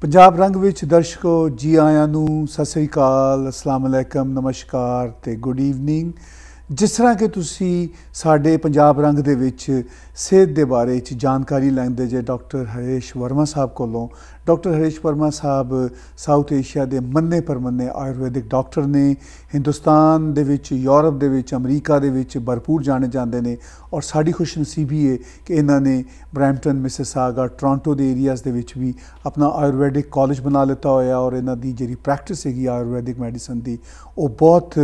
ਪੰਜਾਬ ਰੰਗ ਵਿੱਚ ਦਰਸ਼ਕੋ ਜੀ ਆਇਆਂ ਨੂੰ ਸਤਿ ਸ੍ਰੀ ਅਕਾਲ ਅਸਲਾਮ ਅਲੈਕਮ ਨਮਸਕਾਰ ਤੇ ਗੁੱਡ ਈਵਨਿੰਗ ਜਿਸ ਤਰ੍ਹਾਂ ਕਿ ਤੁਸੀਂ ਸਾਡੇ ਪੰਜਾਬ ਰੰਗ ਦੇ ਵਿੱਚ ਸਿਹਤ ਦੇ ਬਾਰੇ ਵਿੱਚ ਜਾਣਕਾਰੀ ਲੈਂਦੇ ਜੇ ਡਾਕਟਰ ਹਰੇਸ਼ ਵਰਮਾ ਸਾਹਿਬ ਕੋਲੋਂ ਡਾਕਟਰ ਹਰੀਸ਼ ਪਰਮਾ ਸਾਹਿਬ ਸਾਊਥ ਏਸ਼ੀਆ ਦੇ ਮੰਨੇ ਪਰਮੰਨੇ ਆਯੁਰਵੈਦਿਕ ਡਾਕਟਰ ਨੇ ਹਿੰਦੁਸਤਾਨ ਦੇ ਵਿੱਚ ਯੂਰਪ ਦੇ ਵਿੱਚ ਅਮਰੀਕਾ ਦੇ ਵਿੱਚ ਭਰਪੂਰ ਜਾਣੇ ਜਾਂਦੇ ਨੇ ਔਰ ਸਾਡੀ ਨਸੀਬੀ ਹੈ ਕਿ ਇਹਨਾਂ ਨੇ ਬ੍ਰੈਂਟਨ ਮਿਸਿਸਾਗਾ ਟੋਰਾਂਟੋ ਦੇ ਏਰੀਆਜ਼ ਦੇ ਵਿੱਚ ਵੀ ਆਪਣਾ ਆਯੁਰਵੈਦਿਕ ਕਾਲਜ ਬਣਾ ਲਿੱਤਾ ਹੋਇਆ ਔਰ ਇਹਨਾਂ ਦੀ ਜਿਹੜੀ ਪ੍ਰੈਕਟਿਸ ਹੈਗੀ ਆਯੁਰਵੈਦਿਕ ਮੈਡੀਸਨ ਦੀ ਉਹ ਬਹੁਤ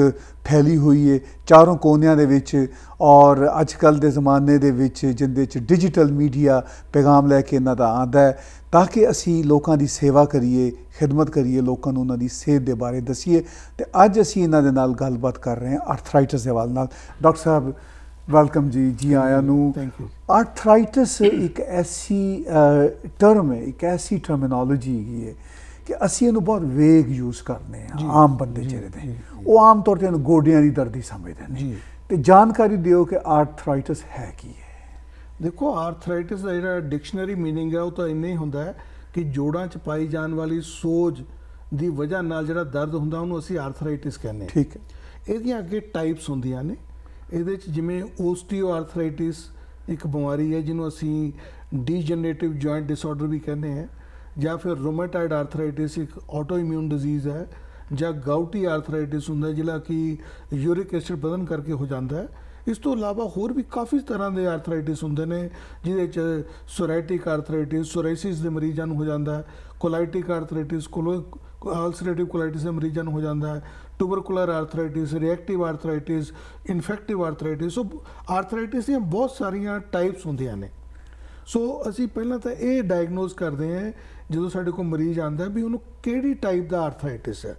ਫੈਲੀ ਹੋਈ ਹੈ ਚਾਰੋਂ ਕੋਨਿਆਂ ਦੇ ਵਿੱਚ ਔਰ ਅੱਜ ਕੱਲ ਦੇ ਜ਼ਮਾਨੇ ਦੇ ਵਿੱਚ ਜਿੰਦੇ ਚ ਡਿਜੀਟਲ ਮੀਡੀਆ ਪੈਗਾਮ ਲੈ ਕੇ ਇਹਨਾਂ ਦਾ ਆਂਦਾ ਹੈ ਤਾਂ ਕਿ ਅਸੀਂ ਲੋਕਾਂ ਦੀ ਸੇਵਾ ਕਰੀਏ ਖidmat ਕਰੀਏ ਲੋਕਾਂ ਨੂੰ ਉਹਨਾਂ ਦੀ ਸਿਹਤ ਦੇ ਬਾਰੇ ਦਸੀਏ ਤੇ ਅੱਜ ਅਸੀਂ ਇਹਨਾਂ ਦੇ ਨਾਲ ਗੱਲਬਾਤ ਕਰ ਰਹੇ ਹਾਂ ਆਰਥਰਾਈਟਿਸ ਦੇ ਵਾਲ ਨਾਲ ਡਾਕਟਰ ਸਾਹਿਬ ਵੈਲਕਮ ਜੀ ਜੀ ਆਇਆਂ ਨੂੰ ਥੈਂਕ ਯੂ ਆਰਥਰਾਈਟਿਸ ਇੱਕ ਐਸੀ ਟਰਮ ਹੈ ਇੱਕ ਐਸੀ ਟਰਮੀਨੋਲੋਜੀ ਹੈ ਕਿ ਅਸੀਂ ਇਹਨੂੰ ਬਹੁਤ ਵੇਗ ਯੂਜ਼ ਕਰਦੇ ਹਾਂ ਆਮ ਬੰਦੇ ਚਿਹਰੇ ਤੇ ਉਹ ਆਮ ਤੌਰ ਤੇ ਇਹਨੂੰ ਗੋਡਿਆਂ ਦੀ ਦਰਦ ਹੀ ਸਮਝਦੇ ਨੇ ਜੀ ਤੇ ਜਾਣਕਾਰੀ ਦਿਓ ਕਿ ਆਰਥਰਾਈਟਿਸ ਹੈ ਕੀ ਹੈ ਦੇਖੋ ਆਰਥਰਾਈਟਿਸ ਦਾ ਜਿਹੜਾ ਡਿਕਸ਼ਨਰੀ मीनिंग ਹੈ ਉਹ ਤਾਂ ਇੰਨੇ ਹੀ ਹੁੰਦਾ ਹੈ ਕਿ ਜੋੜਾਂ 'ਚ ਪਾਈ ਜਾਣ ਵਾਲੀ ਸੋਜ ਦੀ ਵਜ੍ਹਾ ਨਾਲ ਜਿਹੜਾ ਦਰਦ ਹੁੰਦਾ ਉਹਨੂੰ ਅਸੀਂ ਆਰਥਰਾਈਟਿਸ ਕਹਿੰਦੇ ਹਾਂ ਠੀਕ ਹੈ ਇਹਦੀਆਂ ਅੱਗੇ ਟਾਈਪਸ ਹੁੰਦੀਆਂ ਨੇ ਇਹਦੇ 'ਚ ਜਿਵੇਂ ਓਸਟੀਓ ਆਰਥਰਾਈਟਿਸ ਇੱਕ ਬਿਮਾਰੀ ਹੈ ਜਿਹਨੂੰ ਅਸੀਂ ਡੀਜਨਰੇਟਿਵ ਜੁਆਇੰਟ ਡਿਸਆਰਡਰ ਵੀ ਕਹਿੰਦੇ ਹਾਂ ਜਾਂ ਫਿਰ ਰੋਮੇਟਾਇਡ ਆਰਥਰਾਈਟਿਸ ਇੱਕ ਆਟੋਇਮਿਊਨ ਡਿਜ਼ੀਜ਼ ਹੈ ਜਾਂ ਗਾਊਟੀ ਆਰਥਰਾਈਟਿਸ ਹੁੰਦਾ ਜਿਹੜਾ ਕਿ ਯੂਰਿਕ ਐਸਿਡ ਵਧਨ ਕਰਕੇ ਹੋ ਜਾਂਦਾ ਹੈ ਇਸ ਤੋਂ ਇਲਾਵਾ ਹੋਰ ਵੀ ਕਾਫੀ ਤਰ੍ਹਾਂ ਦੇ ਆਰਥਰਾਈਟਿਸ ਹੁੰਦੇ ਨੇ ਜਿਹਦੇ ਚ ਸੋਰਾਇਟਿਕ ਆਰਥਰਾਈਟਿਸ ਸੋਰਾਇਸਿਸ ਦੇ ਮਰੀਜ਼ਾਂ ਨੂੰ ਹੋ ਜਾਂਦਾ ਹੈ ਕੋਲਾਈਟਿਕ ਆਰਥਰਾਈਟਿਸ ਕੋਲੋ ਆਲਸਰੇਟਿਵ ਕੋਲਾਈਟਿਸ ਦੇ ਮਰੀਜ਼ਾਂ ਨੂੰ ਹੋ ਜਾਂਦਾ ਹੈ tubercular arthritis reactive arthritis infective arthritis so arthritis ਦੀਆਂ ਬਹੁਤ ਸਾਰੀਆਂ ਟਾਈਪਸ ਹੁੰਦੀਆਂ ਨੇ ਸੋ ਅਸੀਂ ਪਹਿਲਾਂ ਤਾਂ ਇਹ ਡਾਇਗਨੋਸ ਕਰਦੇ ਹਾਂ ਜਦੋਂ ਸਾਡੇ ਕੋਲ ਮਰੀਜ਼ ਆਂਦਾ ਵੀ ਉਹਨੂੰ ਕਿਹੜੀ ਟਾਈਪ ਦਾ ਆਰਥਰਾਈਟਿਸ ਹੈ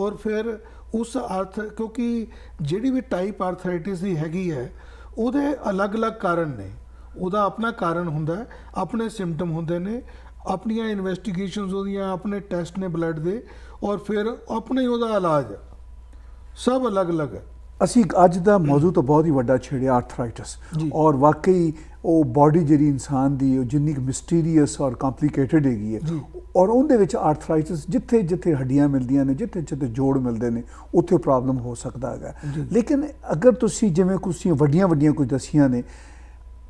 ਔਰ ਫਿਰ ਉਸ ਅਰਥ ਕਿਉਂਕਿ ਜਿਹੜੀ ਵੀ ਟਾਈਪ ਆਰਥਰਾਈਟਿਸ ਦੀ ਹੈਗੀ ਹੈ ਉਹਦੇ ਅਲੱਗ-ਅਲੱਗ ਕਾਰਨ ਨੇ ਉਹਦਾ ਆਪਣਾ ਕਾਰਨ ਹੁੰਦਾ ਹੈ ਆਪਣੇ ਸਿੰਪਟਮ ਹੁੰਦੇ ਨੇ ਆਪਣੀਆਂ ਇਨਵੈਸਟੀਗੇਸ਼ਨਸ ਉਹਦੀਆਂ ਆਪਣੇ ਟੈਸਟ ਨੇ ਬਲੱਡ ਦੇ ਔਰ ਫਿਰ ਆਪਣੇ ਉਹਦਾ ਇਲਾਜ ਸਭ ਅਲੱਗ-ਅਲੱਗ ਹੈ ਅਸੀਂ ਅੱਜ ਦਾ ਮੌਜੂ ਤਾਂ ਬਹੁਤ ਹੀ ਵੱਡਾ ਛੇੜਿਆ ਆਰਥਰਾਈਟਿਸ ਔਰ ਵਾਕਈ ਉਹ ਬਾਡੀ ਜਿਹੜੀ ਇਨਸਾਨ ਦੀ ਉਹ ਜਿੰਨੀ ਮਿਸਟੀਰੀਅਸ ਔਰ ਕੰਪਲਿਕੇਟਿਡ ਹੈਗੀ ਹੈ ਔਰ ਉਹਦੇ ਵਿੱਚ ਆਰਥਰਾਈਟਿਸ ਜਿੱਥੇ ਜਿੱਥੇ ਹੱਡੀਆਂ ਮਿਲਦੀਆਂ ਨੇ ਜਿੱਥੇ ਜਿੱਥੇ ਜੋੜ ਮਿਲਦੇ ਨੇ ਉੱਥੇ ਪ੍ਰੋਬਲਮ ਹੋ ਸਕਦਾ ਹੈਗਾ ਲੇਕਿਨ ਅਗਰ ਤੁਸੀਂ ਜਿਵੇਂ ਕੁਸੀਆਂ ਵੱਡੀਆਂ ਵੱਡੀਆਂ ਕੁਝ ਦਸੀਆਂ ਨੇ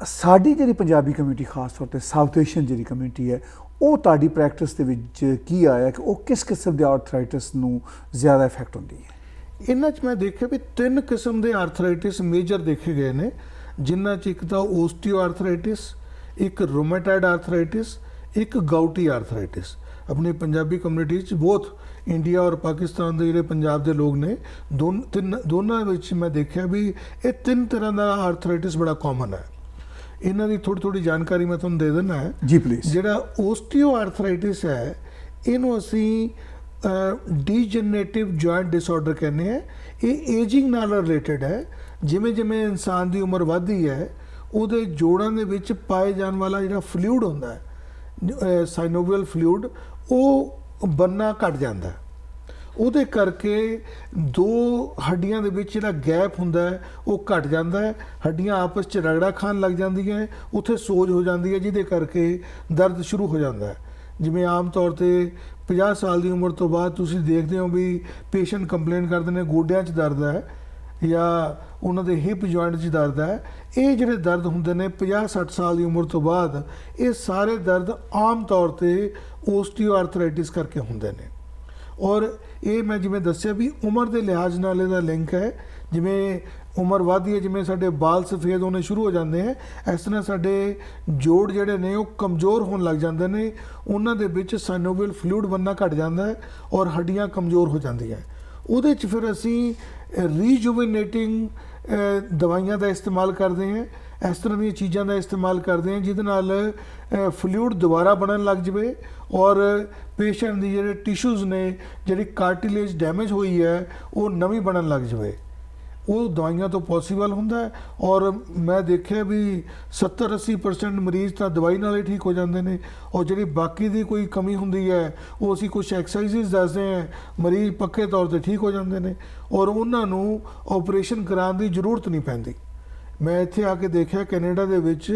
ਸਾਡੀ ਜਿਹੜੀ ਪੰਜਾਬੀ ਕਮਿਊਨਿਟੀ ਖਾਸ ਤੌਰ ਤੇ ਸਾਊਥ ਏਸ਼ੀਅਨ ਜਿਹੜੀ ਕਮਿਊਨਿਟੀ ਹੈ ਉਹ ਤੁਹਾਡੀ ਪ੍ਰੈਕਟਿਸ ਦੇ ਵਿੱਚ ਕੀ ਆਇਆ ਕਿ ਉਹ ਕਿਸ ਕਿਸਮ ਦੇ ਆਰਥਰਾਈਟਿਸ ਨੂੰ ਜ਼ਿਆਦਾ ਇਫੈਕਟ ਹੁੰਦੀ ਹੈ ਇਹਨਾਂ 'ਚ ਮੈਂ ਦੇਖਿਆ ਵੀ ਤਿੰਨ ਕਿਸਮ ਦੇ ਆਰਥਰਾਈਟਿਸ ਮੇਜਰ ਦੇਖੇ ਗਏ ਨੇ ਜਿਨ੍ਹਾਂ 'ਚ ਇੱਕ ਤਾਂ ਆਰਥਰਾਈਟਿਸ ਇੱਕ ਰੋਮੇਟਾਇਡ ਆਰਥਰਾਈਟਿਸ ਇੱਕ ਗਾਊਟੀ ਆਰਥਰਾਈਟਿਸ ਆਪਣੇ ਪੰਜਾਬੀ ਕਮਿਊਨਿਟੀ ਚ ਬਹੁਤ ਇੰਡੀਆ ਔਰ ਪਾਕਿਸਤਾਨ ਦੇ ਜਿਹੜੇ ਪੰਜਾਬ ਦੇ ਲੋਕ ਨੇ ਦੋਨਾਂ ਵਿੱਚ ਮੈਂ ਦੇਖਿਆ ਵੀ ਇਹ ਤਿੰਨ ਤਰ੍ਹਾਂ ਦਾ ਆਰਥਰਾਈਟਿਸ ਬੜਾ ਕਾਮਨ ਹੈ ਇਹਨਾਂ ਦੀ ਥੋੜੀ ਥੋੜੀ ਜਾਣਕਾਰੀ ਮੈਂ ਤੁਹਾਨੂੰ ਦੇ ਦਿੰਦਾ ਹੈ ਜੀ ਪਲੀਜ਼ ਜਿਹੜਾ ਓਸਟੀਓ ਆਰਥਰਾਈਟਿਸ ਹੈ ਇਹਨੂੰ ਅਸੀਂ ਡੀਜਨਰੇਟਿਵ ਜੁਆਇੰਟ ਡਿਸਆਰਡਰ ਕਹਿੰਦੇ ਆ ਇਹ ਏਜਿੰਗ ਨਾਲ ਰਿਲੇਟਡ ਹੈ ਜਿਵੇਂ ਜਿਵੇਂ ਇਨਸਾਨ ਦੀ ਉਮਰ ਵਧਦੀ ਹੈ ਉਹਦੇ ਜੋੜਾਂ ਦੇ ਵਿੱਚ ਪਾਏ ਜਾਣ ਵਾਲਾ ਜਿਹੜਾ ਫਲੂਇਡ ਹੁੰਦਾ ਹੈ ਸਾਈਨੋਵਲ ਫਲੂਇਡ ਉਹ ਬੰਨਾ ਘਟ ਜਾਂਦਾ ਉਹਦੇ ਕਰਕੇ ਦੋ ਹੱਡੀਆਂ ਦੇ ਵਿੱਚ ਜਿਹੜਾ ਗੈਪ ਹੁੰਦਾ ਹੈ ਉਹ ਘਟ ਜਾਂਦਾ ਹੈ ਹੱਡੀਆਂ ਆਪਸ ਵਿੱਚ ਰਗੜਾ ਖਾਣ ਲੱਗ ਜਾਂਦੀਆਂ ਹੈ ਉੱਥੇ ਸੋਜ ਹੋ ਜਾਂਦੀ ਹੈ ਜਿਹਦੇ ਕਰਕੇ ਦਰਦ ਸ਼ੁਰੂ ਹੋ ਜਾਂਦਾ ਹੈ ਜਿਵੇਂ ਆਮ ਤੌਰ ਤੇ 50 ਸਾਲ ਦੀ ਉਮਰ ਤੋਂ ਬਾਅਦ ਤੁਸੀਂ ਦੇਖਦੇ ਹੋ ਵੀ ਪੇਸ਼ੈਂਟ ਕੰਪਲੇਨ ਕਰਦੇ ਨੇ ਗੋਡਿਆਂ 'ਚ ਦਰਦ ਹੈ ਜਾਂ ਉਹਨਾਂ ਦੇ ਹਿਪ ਜੁਆਇੰਟ 'ਚ ਦਰਦ ਹੈ ਇਹ ਜਿਹੜੇ ਦਰਦ ਹੁੰਦੇ ਨੇ 50 60 ਸਾਲ ਦੀ ਉਮਰ ਤੋਂ ਬਾਅਦ ਇਹ ਸਾਰੇ ਦਰਦ ਆਮ ਤੌਰ ਤੇ ਓਸਟੀਓਆਰਥਰਾਈਟਿਸ ਕਰਕੇ ਹੁੰਦੇ ਨੇ ਔਰ ਇਹ ਮੈਂ ਜਿਵੇਂ ਦੱਸਿਆ ਵੀ ਉਮਰ ਦੇ ਲਿਹਾਜ਼ ਨਾਲ ਇਹਦਾ ਲਿੰਕ ਹੈ ਜਿਵੇਂ ਉਮਰ ਵਧਦੀ ਹੈ ਜਿਵੇਂ ਸਾਡੇ ਵਾਲ ਸਫੇਦ ਹੋਣੇ ਸ਼ੁਰੂ ਹੋ ਜਾਂਦੇ ਹੈ ਇਸ ਤਰ੍ਹਾਂ ਸਾਡੇ ਜੋੜ ਜਿਹੜੇ ਨੇ ਉਹ ਕਮਜ਼ੋਰ ਹੋਣ ਲੱਗ ਜਾਂਦੇ ਨੇ ਉਹਨਾਂ ਦੇ ਵਿੱਚ ਸਾਈਨੋਵਲ ਫਲੂਇਡ ਬੰਨਾ ਘਟ ਜਾਂਦਾ ਹੈ ਔਰ ਹੱਡੀਆਂ ਕਮਜ਼ੋਰ ਹੋ ਜਾਂਦੀਆਂ ਉਹਦੇ 'ਚ ਫਿਰ ਅਸੀਂ ਰੀਜੂਵਨੇਟਿੰਗ ਦਵਾਈਆਂ ਦਾ ਇਸਤੇਮਾਲ ਕਰਦੇ ਹਾਂ ਇਸ ਤਰ੍ਹਾਂ ਦੀਆਂ ਚੀਜ਼ਾਂ ਦਾ ਇਸਤੇਮਾਲ ਕਰਦੇ ਹਾਂ ਜਿਹਦੇ ਨਾਲ ਫਲੂਇਡ ਦੁਬਾਰਾ ਬਣਨ ਲੱਗ ਜਵੇ ਔਰ ਪੇਸ਼ੈਂਟ ਦੀ ਜਿਹੜੇ ਟਿਸ਼ੂਜ਼ ਨੇ ਜਿਹੜੀ ਕਾਰਟਿਲੇਜ ਡੈਮੇਜ ਹੋਈ ਹੈ ਉਹ ਨਵੀਂ ਬਣਨ ਲੱਗ ਜਵੇ ਉਹ ਦਵਾਈਆਂ ਤੋਂ ਪੋਸੀਬਲ ਹੁੰਦਾ ਹੈ ਔਰ ਮੈਂ ਦੇਖਿਆ ਵੀ 70 80% ਮਰੀਜ਼ ਤਾਂ ਦਵਾਈ ਨਾਲ ਹੀ ਠੀਕ ਹੋ ਜਾਂਦੇ ਨੇ ਔਰ ਜਿਹੜੀ ਬਾਕੀ ਦੀ ਕੋਈ ਕਮੀ ਹੁੰਦੀ ਹੈ ਉਹ ਅਸੀਂ ਕੁਝ ਐਕਸਰਸਾਈਜ਼ ਦੱਸਦੇ ਹਾਂ ਮਰੀਜ਼ ਪੱਕੇ ਤੌਰ ਤੇ ਠੀਕ ਹੋ ਜਾਂਦੇ ਨੇ ਔਰ ਉਹਨਾਂ ਨੂੰ ਆਪਰੇਸ਼ਨ ਕਰਾਉਣ ਦੀ ਜ਼ਰੂਰਤ ਨਹੀਂ ਪੈਂਦੀ ਮੈਂ ਇੱਥੇ ਆ ਕੇ ਦੇਖਿਆ ਕੈਨੇਡਾ ਦੇ ਵਿੱਚ